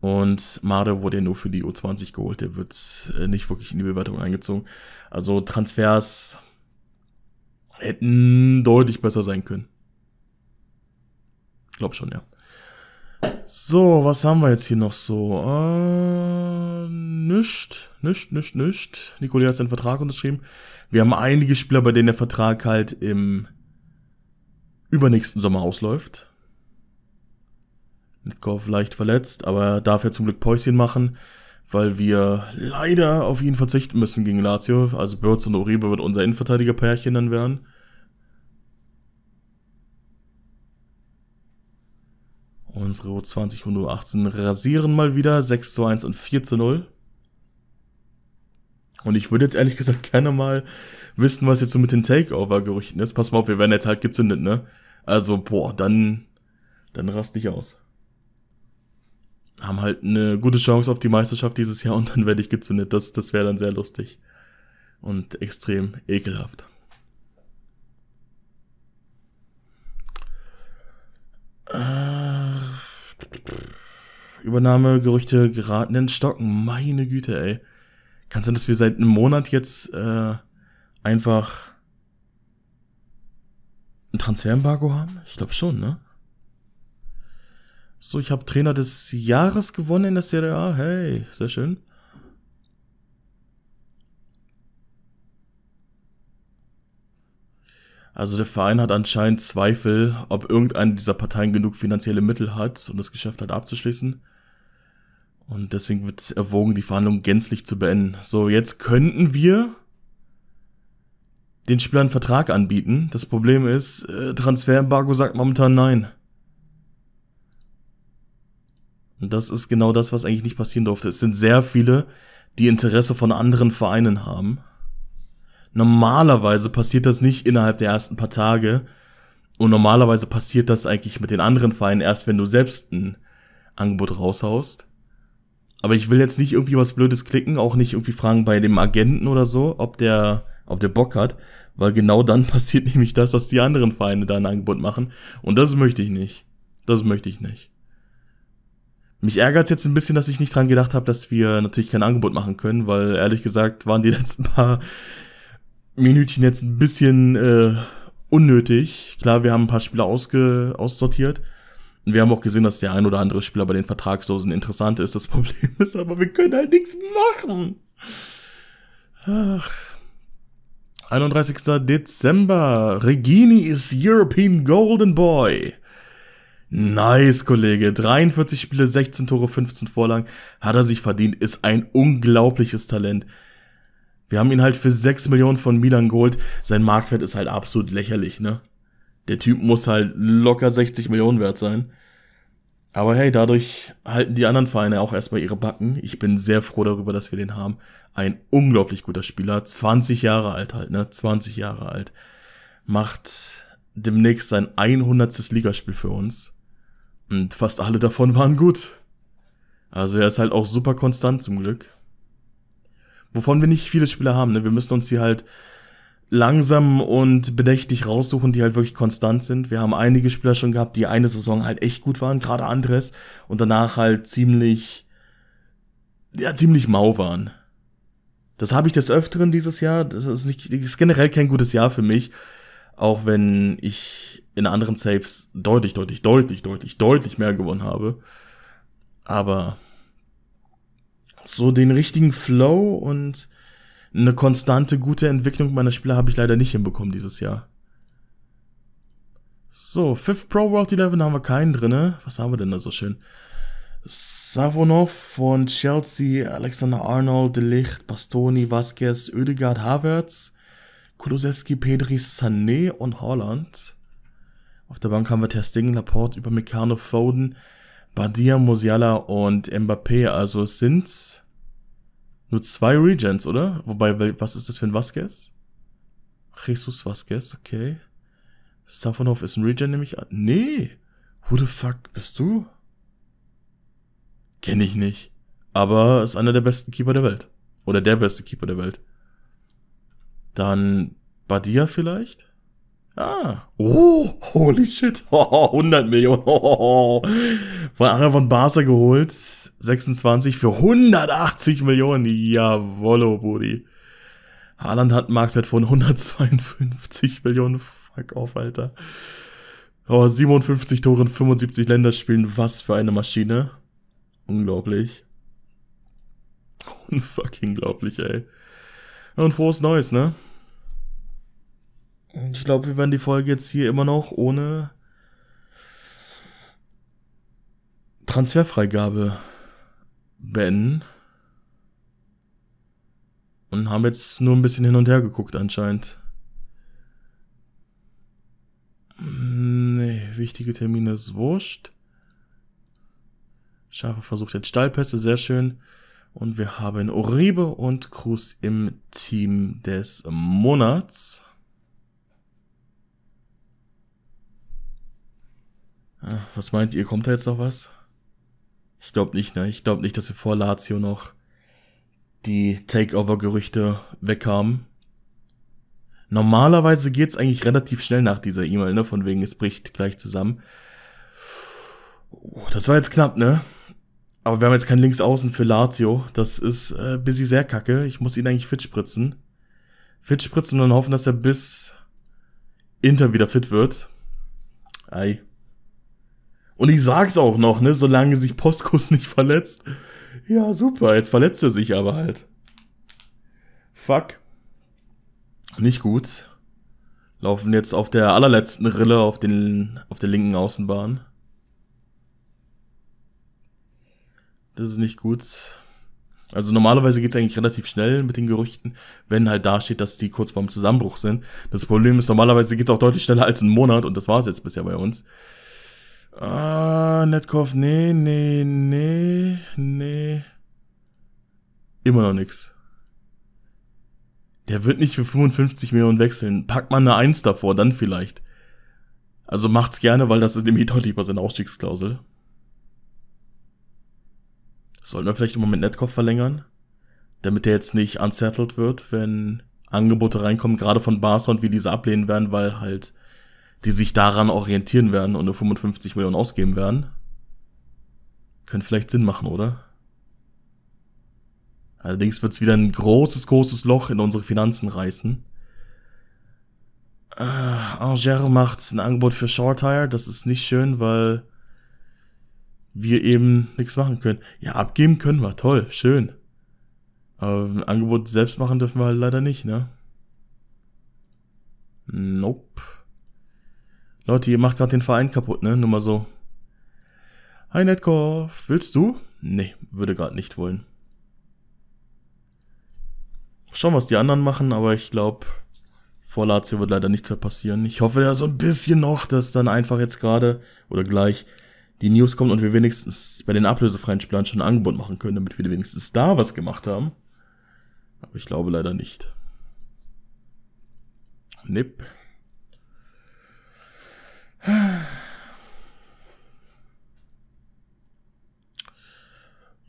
Und Mare wurde ja nur für die U20 geholt. Der wird äh, nicht wirklich in die Bewertung eingezogen. Also Transfers hätten deutlich besser sein können. Glaub schon, ja. So, was haben wir jetzt hier noch so? Äh, nischt, nischt, nischt, nischt. Nicoli hat seinen Vertrag unterschrieben. Wir haben einige Spieler, bei denen der Vertrag halt im übernächsten Sommer ausläuft. Nitkov leicht verletzt, aber darf ja zum Glück Päuschen machen weil wir leider auf ihn verzichten müssen gegen Lazio. Also Birds und Uribe wird unser Innenverteidiger-Pärchen dann werden. Unsere U20 und U18 rasieren mal wieder 6 zu 1 und 4 zu 0. Und ich würde jetzt ehrlich gesagt gerne mal wissen, was jetzt so mit den Takeover-Gerüchten ist. Pass mal auf, wir werden jetzt halt gezündet, ne? Also, boah, dann, dann raste ich aus haben halt eine gute Chance auf die Meisterschaft dieses Jahr und dann werde ich gezündet. Das, das wäre dann sehr lustig und extrem ekelhaft. Äh, Übernahmegerüchte geraten in Stocken. Meine Güte, ey. Kannst sein, dass wir seit einem Monat jetzt äh, einfach ein Transferembargo haben? Ich glaube schon, ne? So, ich habe Trainer des Jahres gewonnen in der Serie A. Hey, sehr schön. Also der Verein hat anscheinend Zweifel, ob irgendeine dieser Parteien genug finanzielle Mittel hat um das Geschäft hat abzuschließen. Und deswegen wird erwogen, die Verhandlungen gänzlich zu beenden. So, jetzt könnten wir den Spielern einen Vertrag anbieten. Das Problem ist, äh, Transferembargo sagt momentan nein. Und das ist genau das, was eigentlich nicht passieren durfte. Es sind sehr viele, die Interesse von anderen Vereinen haben. Normalerweise passiert das nicht innerhalb der ersten paar Tage. Und normalerweise passiert das eigentlich mit den anderen Vereinen erst, wenn du selbst ein Angebot raushaust. Aber ich will jetzt nicht irgendwie was Blödes klicken, auch nicht irgendwie fragen bei dem Agenten oder so, ob der, ob der Bock hat, weil genau dann passiert nämlich das, dass die anderen Vereine da ein Angebot machen. Und das möchte ich nicht. Das möchte ich nicht. Mich ärgert es jetzt ein bisschen, dass ich nicht dran gedacht habe, dass wir natürlich kein Angebot machen können, weil ehrlich gesagt waren die letzten paar Minütchen jetzt ein bisschen äh, unnötig. Klar, wir haben ein paar Spieler ausge aussortiert. Und wir haben auch gesehen, dass der ein oder andere Spieler bei den Vertragslosen interessant ist. Das Problem ist aber, wir können halt nichts machen. Ach. 31. Dezember. Regini ist European Golden Boy. Nice, Kollege. 43 Spiele, 16 Tore, 15 Vorlagen. Hat er sich verdient. Ist ein unglaubliches Talent. Wir haben ihn halt für 6 Millionen von Milan geholt. Sein Marktwert ist halt absolut lächerlich, ne? Der Typ muss halt locker 60 Millionen wert sein. Aber hey, dadurch halten die anderen Vereine auch erstmal ihre Backen. Ich bin sehr froh darüber, dass wir den haben. Ein unglaublich guter Spieler, 20 Jahre alt halt, ne? 20 Jahre alt. Macht demnächst sein 100. Ligaspiel für uns. Und fast alle davon waren gut. Also er ist halt auch super konstant zum Glück. Wovon wir nicht viele Spieler haben, ne? Wir müssen uns die halt langsam und bedächtig raussuchen, die halt wirklich konstant sind. Wir haben einige Spieler schon gehabt, die eine Saison halt echt gut waren, gerade Andres, und danach halt ziemlich, ja, ziemlich mau waren. Das habe ich des Öfteren dieses Jahr. Das ist, nicht, ist generell kein gutes Jahr für mich. Auch wenn ich in anderen Saves deutlich, deutlich, deutlich, deutlich, deutlich mehr gewonnen habe. Aber so den richtigen Flow und eine konstante gute Entwicklung meiner Spieler habe ich leider nicht hinbekommen dieses Jahr. So, Fifth Pro World 11 haben wir keinen drinne. Was haben wir denn da so schön? Savonov von Chelsea, Alexander Arnold, De Ligt, Bastoni, Vasquez, Oedegaard, Havertz, Kulusewski, Pedri, Sané und Holland. Auf der Bank haben wir Ter Stegen, Laporte, über Meccano, Foden, Badia, Musiala und Mbappé. Also es sind nur zwei Regents, oder? Wobei, was ist das für ein Vasquez? Jesus Vasquez, okay. Safonov ist ein Regent, nehme ich an. Nee! Who the fuck bist du? Kenne ich nicht. Aber ist einer der besten Keeper der Welt. Oder der beste Keeper der Welt. Dann Badia vielleicht? Ah. Oh, holy shit. Oh, 100 Millionen. Oh, oh, Von Anna von Barca geholt. 26 für 180 Millionen. Jawollo, Buddy. Haaland hat einen Marktwert von 152 Millionen. Fuck off, Alter. Oh, 57 Tore in 75 Länderspielen. Was für eine Maschine. Unglaublich. Unfucking glaublich, ey. Und frohes Neues, ne? Und ich glaube, wir werden die Folge jetzt hier immer noch ohne Transferfreigabe beenden. Und haben jetzt nur ein bisschen hin und her geguckt anscheinend. Hm, nee, wichtige Termine ist wurscht. Schafe versucht jetzt Stallpässe, sehr schön. Und wir haben Uribe und Cruz im Team des Monats. Was meint ihr, kommt da jetzt noch was? Ich glaube nicht, ne? Ich glaube nicht, dass wir vor Lazio noch die Takeover-Gerüchte wegkamen. Normalerweise geht's eigentlich relativ schnell nach dieser E-Mail, ne? Von wegen, es bricht gleich zusammen. Oh, das war jetzt knapp, ne? Aber wir haben jetzt kein Linksaußen für Lazio. Das ist äh, busy sehr kacke. Ich muss ihn eigentlich fit spritzen. Fit spritzen und dann hoffen, dass er bis Inter wieder fit wird. Ei. Und ich sag's auch noch, ne, solange sich Poskus nicht verletzt. Ja, super, jetzt verletzt er sich aber halt. Fuck. Nicht gut. Laufen jetzt auf der allerletzten Rille auf, den, auf der linken Außenbahn. Das ist nicht gut. Also normalerweise geht's eigentlich relativ schnell mit den Gerüchten, wenn halt da steht, dass die kurz vorm Zusammenbruch sind. Das Problem ist, normalerweise geht's auch deutlich schneller als einen Monat und das war's jetzt bisher bei uns. Ah, Netkov, nee, nee, nee, nee. Immer noch nix. Der wird nicht für 55 Millionen wechseln. Packt man eine 1 davor, dann vielleicht. Also macht's gerne, weil das ist nämlich doch lieber seine Ausstiegsklausel. Sollten wir vielleicht immer mit Netkov verlängern? Damit der jetzt nicht unsettled wird, wenn Angebote reinkommen, gerade von Barca und wie diese ablehnen werden, weil halt die sich daran orientieren werden und nur 55 Millionen ausgeben werden, können vielleicht Sinn machen, oder? Allerdings wird es wieder ein großes, großes Loch in unsere Finanzen reißen. Äh, Angers macht ein Angebot für Shortire, das ist nicht schön, weil wir eben nichts machen können. Ja, abgeben können wir, toll, schön. Aber ein Angebot selbst machen dürfen wir halt leider nicht, ne? Nope. Leute, ihr macht gerade den Verein kaputt, ne? Nur mal so. Hi Netkorf, willst du? Nee, würde gerade nicht wollen. Schauen, was die anderen machen, aber ich glaube, vor Lazio wird leider nichts mehr passieren. Ich hoffe ja so ein bisschen noch, dass dann einfach jetzt gerade oder gleich die News kommt und wir wenigstens bei den ablösefreien Spielern schon ein Angebot machen können, damit wir wenigstens da was gemacht haben. Aber ich glaube leider nicht. Nipp.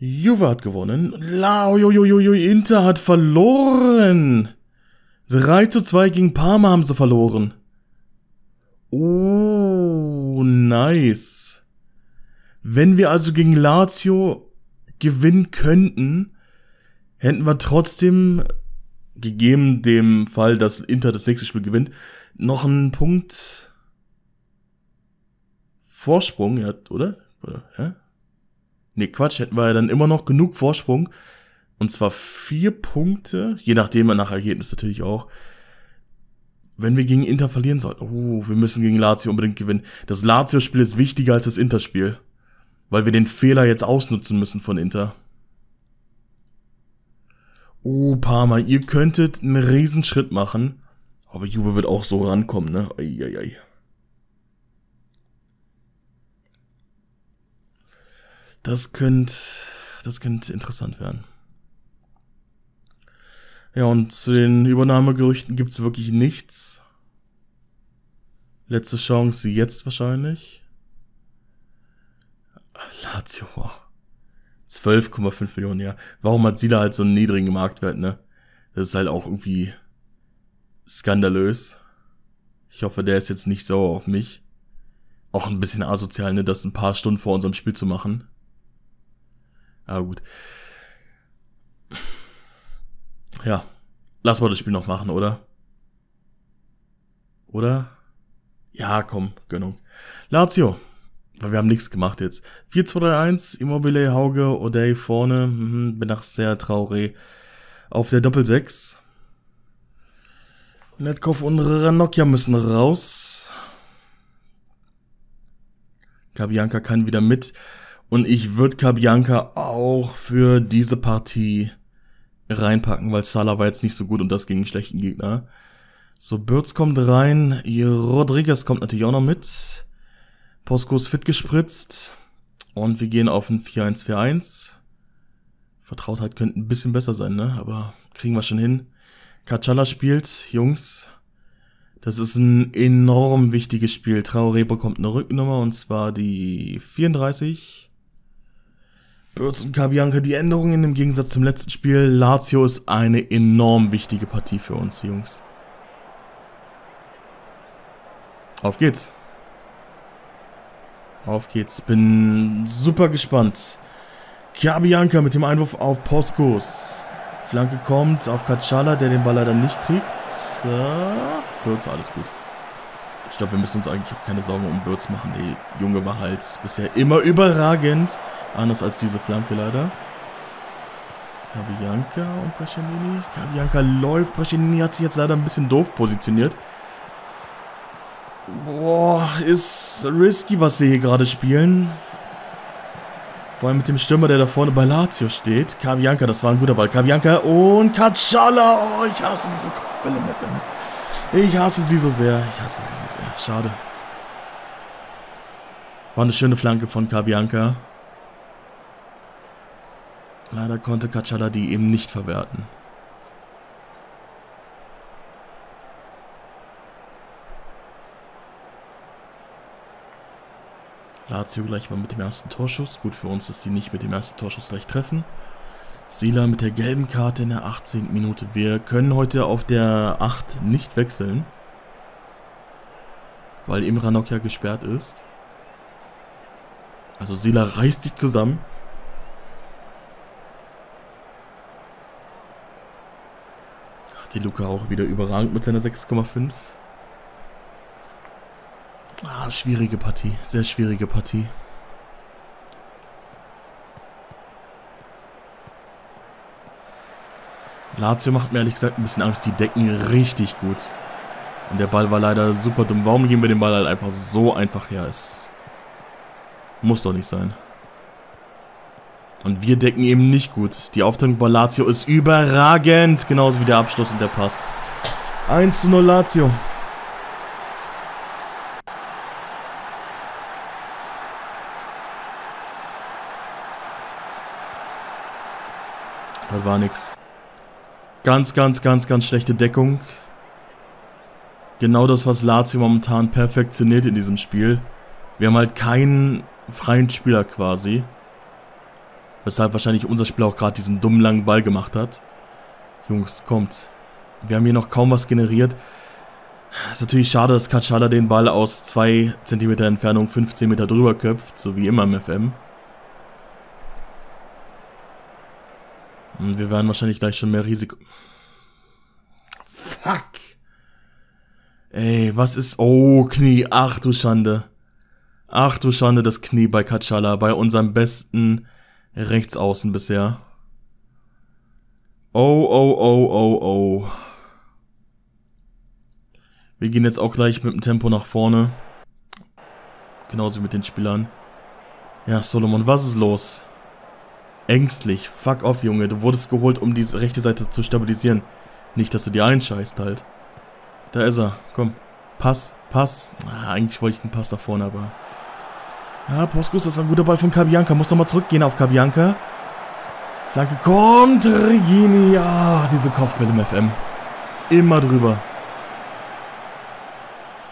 Juve hat gewonnen. Lao, jo, Inter hat verloren. 3 zu 2 gegen Parma haben sie verloren. Oh, nice. Wenn wir also gegen Lazio gewinnen könnten, hätten wir trotzdem, gegeben dem Fall, dass Inter das nächste Spiel gewinnt, noch einen Punkt Vorsprung, oder? oder ja? Nee, Quatsch, hätten wir ja dann immer noch genug Vorsprung. Und zwar vier Punkte, je nachdem nach Ergebnis natürlich auch. Wenn wir gegen Inter verlieren sollten. Oh, wir müssen gegen Lazio unbedingt gewinnen. Das Lazio-Spiel ist wichtiger als das Inter-Spiel. Weil wir den Fehler jetzt ausnutzen müssen von Inter. Oh, Parma, ihr könntet einen Riesenschritt machen. Aber Juve wird auch so rankommen, ne? Eieiei. Ei, ei. Das könnte, das könnte interessant werden. Ja, und zu den Übernahmegerüchten gibt's wirklich nichts. Letzte Chance jetzt wahrscheinlich. Lazio, wow. 12,5 Millionen, ja. Warum hat sie da halt so einen niedrigen Marktwert, ne? Das ist halt auch irgendwie skandalös. Ich hoffe, der ist jetzt nicht sauer auf mich. Auch ein bisschen asozial, ne, das ein paar Stunden vor unserem Spiel zu machen. Aber ah, gut. Ja. Lass mal das Spiel noch machen, oder? Oder? Ja, komm, Gönnung. Lazio. Weil wir haben nichts gemacht jetzt. 4-2-3-1, Immobile, Hauge, O'Day vorne, mhm, Benachser, Traoré. Auf der Doppel-6. Netkov und Ranocchia müssen raus. Kabianka kann wieder mit. Und ich würde Kabianka auch für diese Partie reinpacken, weil Salah war jetzt nicht so gut und das gegen einen schlechten Gegner. So, Birds kommt rein. Rodriguez kommt natürlich auch noch mit. Posco ist fit gespritzt. Und wir gehen auf ein 4-1-4-1. Vertrautheit könnte ein bisschen besser sein, ne? Aber kriegen wir schon hin. Kachala spielt, Jungs. Das ist ein enorm wichtiges Spiel. Traoré bekommt eine Rücknummer und zwar die 34. Birds und Kabianca, die Änderungen im Gegensatz zum letzten Spiel. Lazio ist eine enorm wichtige Partie für uns, Jungs. Auf geht's. Auf geht's. Bin super gespannt. Kabianca mit dem Einwurf auf Poskos. Flanke kommt auf Katschala, der den Ball leider nicht kriegt. Äh, so. alles gut. Ich glaube, wir müssen uns eigentlich auch keine Sorgen um Birds machen. Der Junge war halt bisher immer überragend. Anders als diese Flanke leider. Kabianka und Brescianini. Kabianka läuft. Brescianini hat sich jetzt leider ein bisschen doof positioniert. Boah, ist risky, was wir hier gerade spielen. Vor allem mit dem Stürmer, der da vorne bei Lazio steht. Kabianka, das war ein guter Ball. Kabianka und Kacala. Oh, ich hasse diese Kopfbälle mit. Dem. Ich hasse sie so sehr. Ich hasse sie so sehr. Schade. War eine schöne Flanke von Kabianka. Leider konnte Kachala die eben nicht verwerten. Lazio gleich mal mit dem ersten Torschuss. Gut für uns, dass die nicht mit dem ersten Torschuss gleich treffen. Sela mit der gelben Karte in der 18. Minute. Wir können heute auf der 8 nicht wechseln. Weil Imranok ja gesperrt ist. Also Sela reißt sich zusammen. Hat die Luca auch wieder überragend mit seiner 6,5. Ah, schwierige Partie. Sehr schwierige Partie. Lazio macht mir ehrlich gesagt ein bisschen Angst. Die decken richtig gut. Und der Ball war leider super dumm. Warum geben wir den Ball halt einfach so einfach her? Es muss doch nicht sein. Und wir decken eben nicht gut. Die Aufteilung bei Lazio ist überragend. Genauso wie der Abschluss und der Pass. 1 zu 0 Lazio. Das war nix. Ganz, ganz, ganz, ganz schlechte Deckung. Genau das, was Lazio momentan perfektioniert in diesem Spiel. Wir haben halt keinen freien Spieler quasi. Weshalb wahrscheinlich unser Spieler auch gerade diesen dummen langen Ball gemacht hat. Jungs, kommt. Wir haben hier noch kaum was generiert. Ist natürlich schade, dass Katschada den Ball aus 2 cm Entfernung 15 Meter drüber köpft, so wie immer im FM. wir werden wahrscheinlich gleich schon mehr Risiko... Fuck. Ey, was ist... Oh, Knie. Ach du Schande. Ach du Schande, das Knie bei Katschala. Bei unserem besten Rechtsaußen bisher. Oh, oh, oh, oh, oh. Wir gehen jetzt auch gleich mit dem Tempo nach vorne. Genauso mit den Spielern. Ja, Solomon, was ist los? ängstlich. Fuck off, Junge. Du wurdest geholt, um die rechte Seite zu stabilisieren. Nicht, dass du dir einscheißt halt. Da ist er. Komm. Pass, Pass. Ah, eigentlich wollte ich einen Pass da vorne, aber... Ah, Poskus, das war ein guter Ball von Kabianka. Muss nochmal zurückgehen auf Kabianka. Flanke kommt. Regini. Ah, diese Kopfbälle im FM. Immer drüber.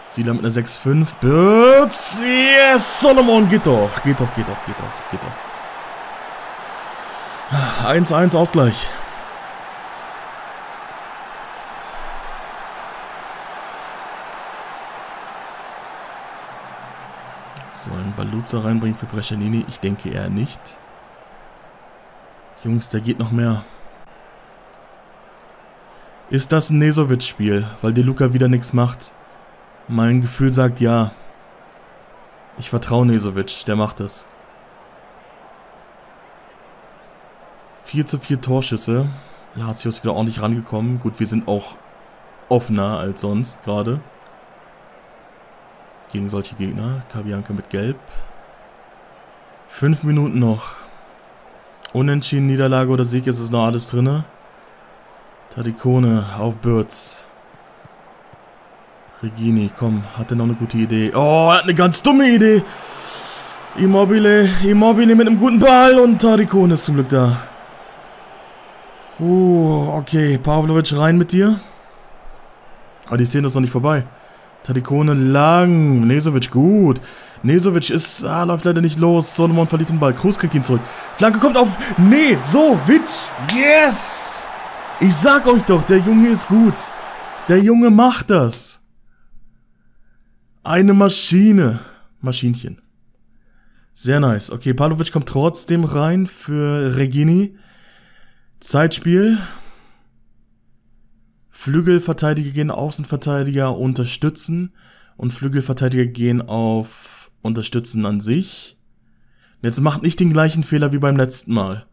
Sila mit einer 6-5. Birds. Yes. Solomon. Geht doch. Geht doch, geht doch, geht doch, geht doch. 1-1 Ausgleich. Sollen Baluzza reinbringen für Brescianini? Ich denke eher nicht. Jungs, der geht noch mehr. Ist das ein Nesovic-Spiel, weil der Luca wieder nichts macht? Mein Gefühl sagt ja. Ich vertraue Nesovic, der macht das. 4 zu 4 Torschüsse. Lazio ist wieder ordentlich rangekommen. Gut, wir sind auch offener als sonst gerade. Gegen solche Gegner. Kabianke mit Gelb. 5 Minuten noch. Unentschieden, Niederlage oder Sieg ist es noch alles drin. Tadikone auf Birds. Regini, komm, hat er noch eine gute Idee. Oh, er hat eine ganz dumme Idee. Immobile, Immobile mit einem guten Ball und Tadikone ist zum Glück da. Uh, okay. Pavlovic rein mit dir. Aber ah, die Szene ist noch nicht vorbei. Tadikone lang. Nesovic gut. Nesovic ist, ah, läuft leider nicht los. Solomon verliert den Ball. Kruz kriegt ihn zurück. Flanke kommt auf Nesovic. Yes! Ich sag euch doch, der Junge ist gut. Der Junge macht das. Eine Maschine. Maschinchen. Sehr nice. Okay, Pavlovic kommt trotzdem rein für Regini. Zeitspiel. Flügelverteidiger gehen Außenverteidiger unterstützen und Flügelverteidiger gehen auf unterstützen an sich. Jetzt macht nicht den gleichen Fehler wie beim letzten Mal,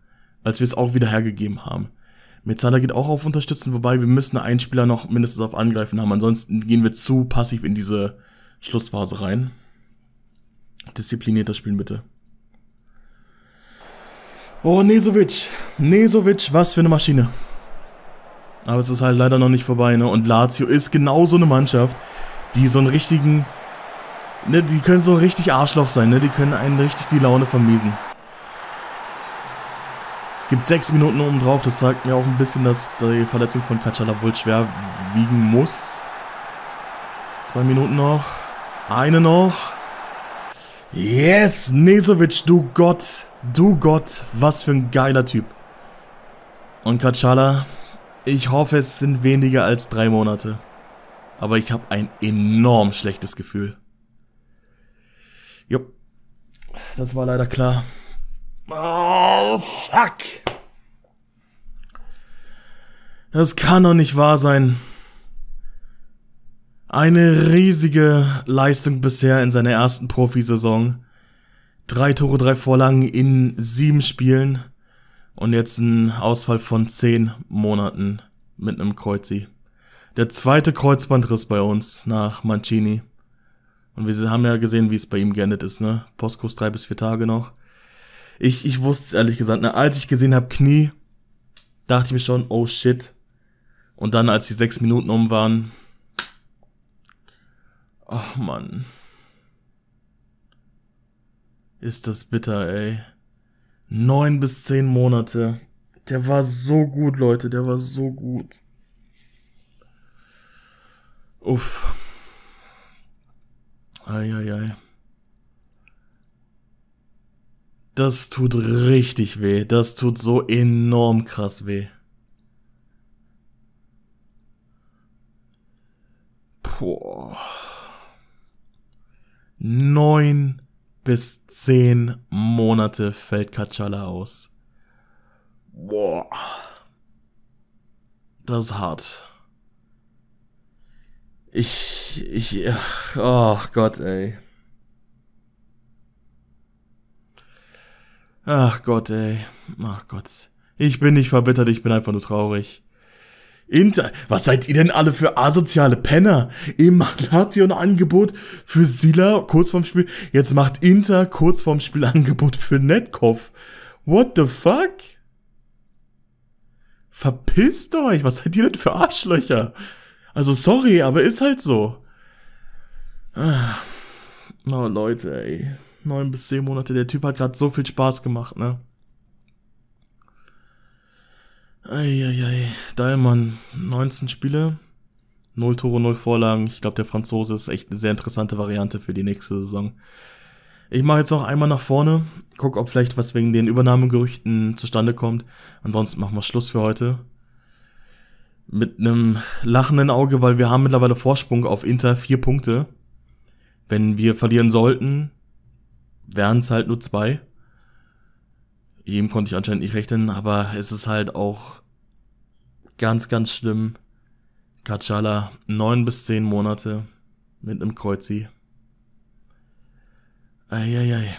als wir es auch wieder hergegeben haben. Metzala geht auch auf unterstützen, wobei wir müssen einen Spieler noch mindestens auf angreifen haben, ansonsten gehen wir zu passiv in diese Schlussphase rein. Disziplinierter spielen bitte. Oh, Nesovic. Nesovic, was für eine Maschine. Aber es ist halt leider noch nicht vorbei, ne? Und Lazio ist genau so eine Mannschaft, die so einen richtigen... Ne, die können so richtig Arschloch sein, ne? Die können einen richtig die Laune vermiesen. Es gibt sechs Minuten oben drauf. Das zeigt mir auch ein bisschen, dass die Verletzung von Kacala wohl schwer wiegen muss. Zwei Minuten noch. Eine noch. Yes, Nesovic, du Gott. Du Gott, was für ein geiler Typ. Und Katschala, ich hoffe, es sind weniger als drei Monate. Aber ich habe ein enorm schlechtes Gefühl. Jupp. Das war leider klar. Oh, fuck. Das kann doch nicht wahr sein. Eine riesige Leistung bisher in seiner ersten Profisaison drei Tore, drei Vorlagen in sieben Spielen und jetzt ein Ausfall von zehn Monaten mit einem Kreuzi. Der zweite Kreuzbandriss bei uns nach Mancini. Und wir haben ja gesehen, wie es bei ihm geendet ist, ne? Postkurs drei bis vier Tage noch. Ich, ich wusste es ehrlich gesagt, ne? Als ich gesehen habe, Knie, dachte ich mir schon, oh shit. Und dann, als die sechs Minuten um waren, ach oh man. Ist das bitter, ey. Neun bis zehn Monate. Der war so gut, Leute. Der war so gut. Uff. Eieiei. Das tut richtig weh. Das tut so enorm krass weh. Boah. Neun bis zehn Monate fällt Katschala aus. Boah. Das ist hart. Ich, ich, ach oh Gott, ey. Ach Gott, ey. Ach Gott. Ich bin nicht verbittert, ich bin einfach nur traurig. Inter, was seid ihr denn alle für asoziale Penner? Eben macht Lazio ein Angebot für Silla kurz vorm Spiel. Jetzt macht Inter kurz vorm Spiel Angebot für Netkov. What the fuck? Verpisst euch, was seid ihr denn für Arschlöcher? Also sorry, aber ist halt so. Ah. Oh Leute, ey. Neun bis zehn Monate, der Typ hat gerade so viel Spaß gemacht, ne? Eieiei, Dallmann, 19 Spiele, 0 Tore, 0 Vorlagen. Ich glaube, der Franzose ist echt eine sehr interessante Variante für die nächste Saison. Ich mache jetzt noch einmal nach vorne, guck, ob vielleicht was wegen den Übernahmegerüchten zustande kommt. Ansonsten machen wir Schluss für heute. Mit einem lachenden Auge, weil wir haben mittlerweile Vorsprung auf Inter 4 Punkte. Wenn wir verlieren sollten, wären es halt nur 2. Jedem konnte ich anscheinend nicht rechnen, aber es ist halt auch ganz, ganz schlimm. Katschala, neun bis zehn Monate mit einem Kreuzi. Eieiei.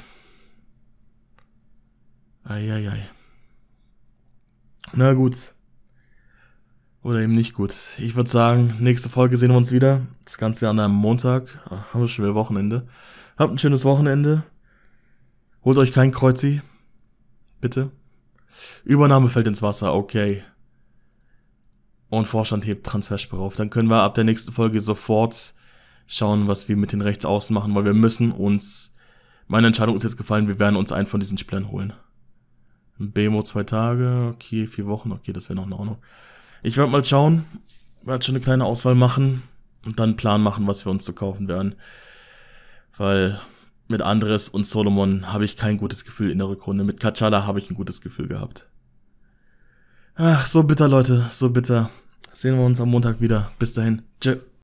Eieiei. Na gut. Oder eben nicht gut. Ich würde sagen, nächste Folge sehen wir uns wieder. Das Ganze an einem Montag. Ach, haben wir schon wieder Wochenende. Habt ein schönes Wochenende. Holt euch kein Kreuzi. Bitte? Übernahme fällt ins Wasser, okay. Und Vorstand hebt Transfersperre auf. Dann können wir ab der nächsten Folge sofort schauen, was wir mit den Rechtsaußen machen, weil wir müssen uns... Meine Entscheidung ist jetzt gefallen, wir werden uns einen von diesen Spielern holen. Bemo zwei Tage, okay, vier Wochen, okay, das wäre noch in Ordnung. Ich werde mal schauen, werde schon eine kleine Auswahl machen und dann einen Plan machen, was wir uns zu kaufen werden. Weil mit Andres und Solomon habe ich kein gutes Gefühl in der Rückrunde. Mit Kachala habe ich ein gutes Gefühl gehabt. Ach, so bitter, Leute, so bitter. Sehen wir uns am Montag wieder. Bis dahin. Tschö.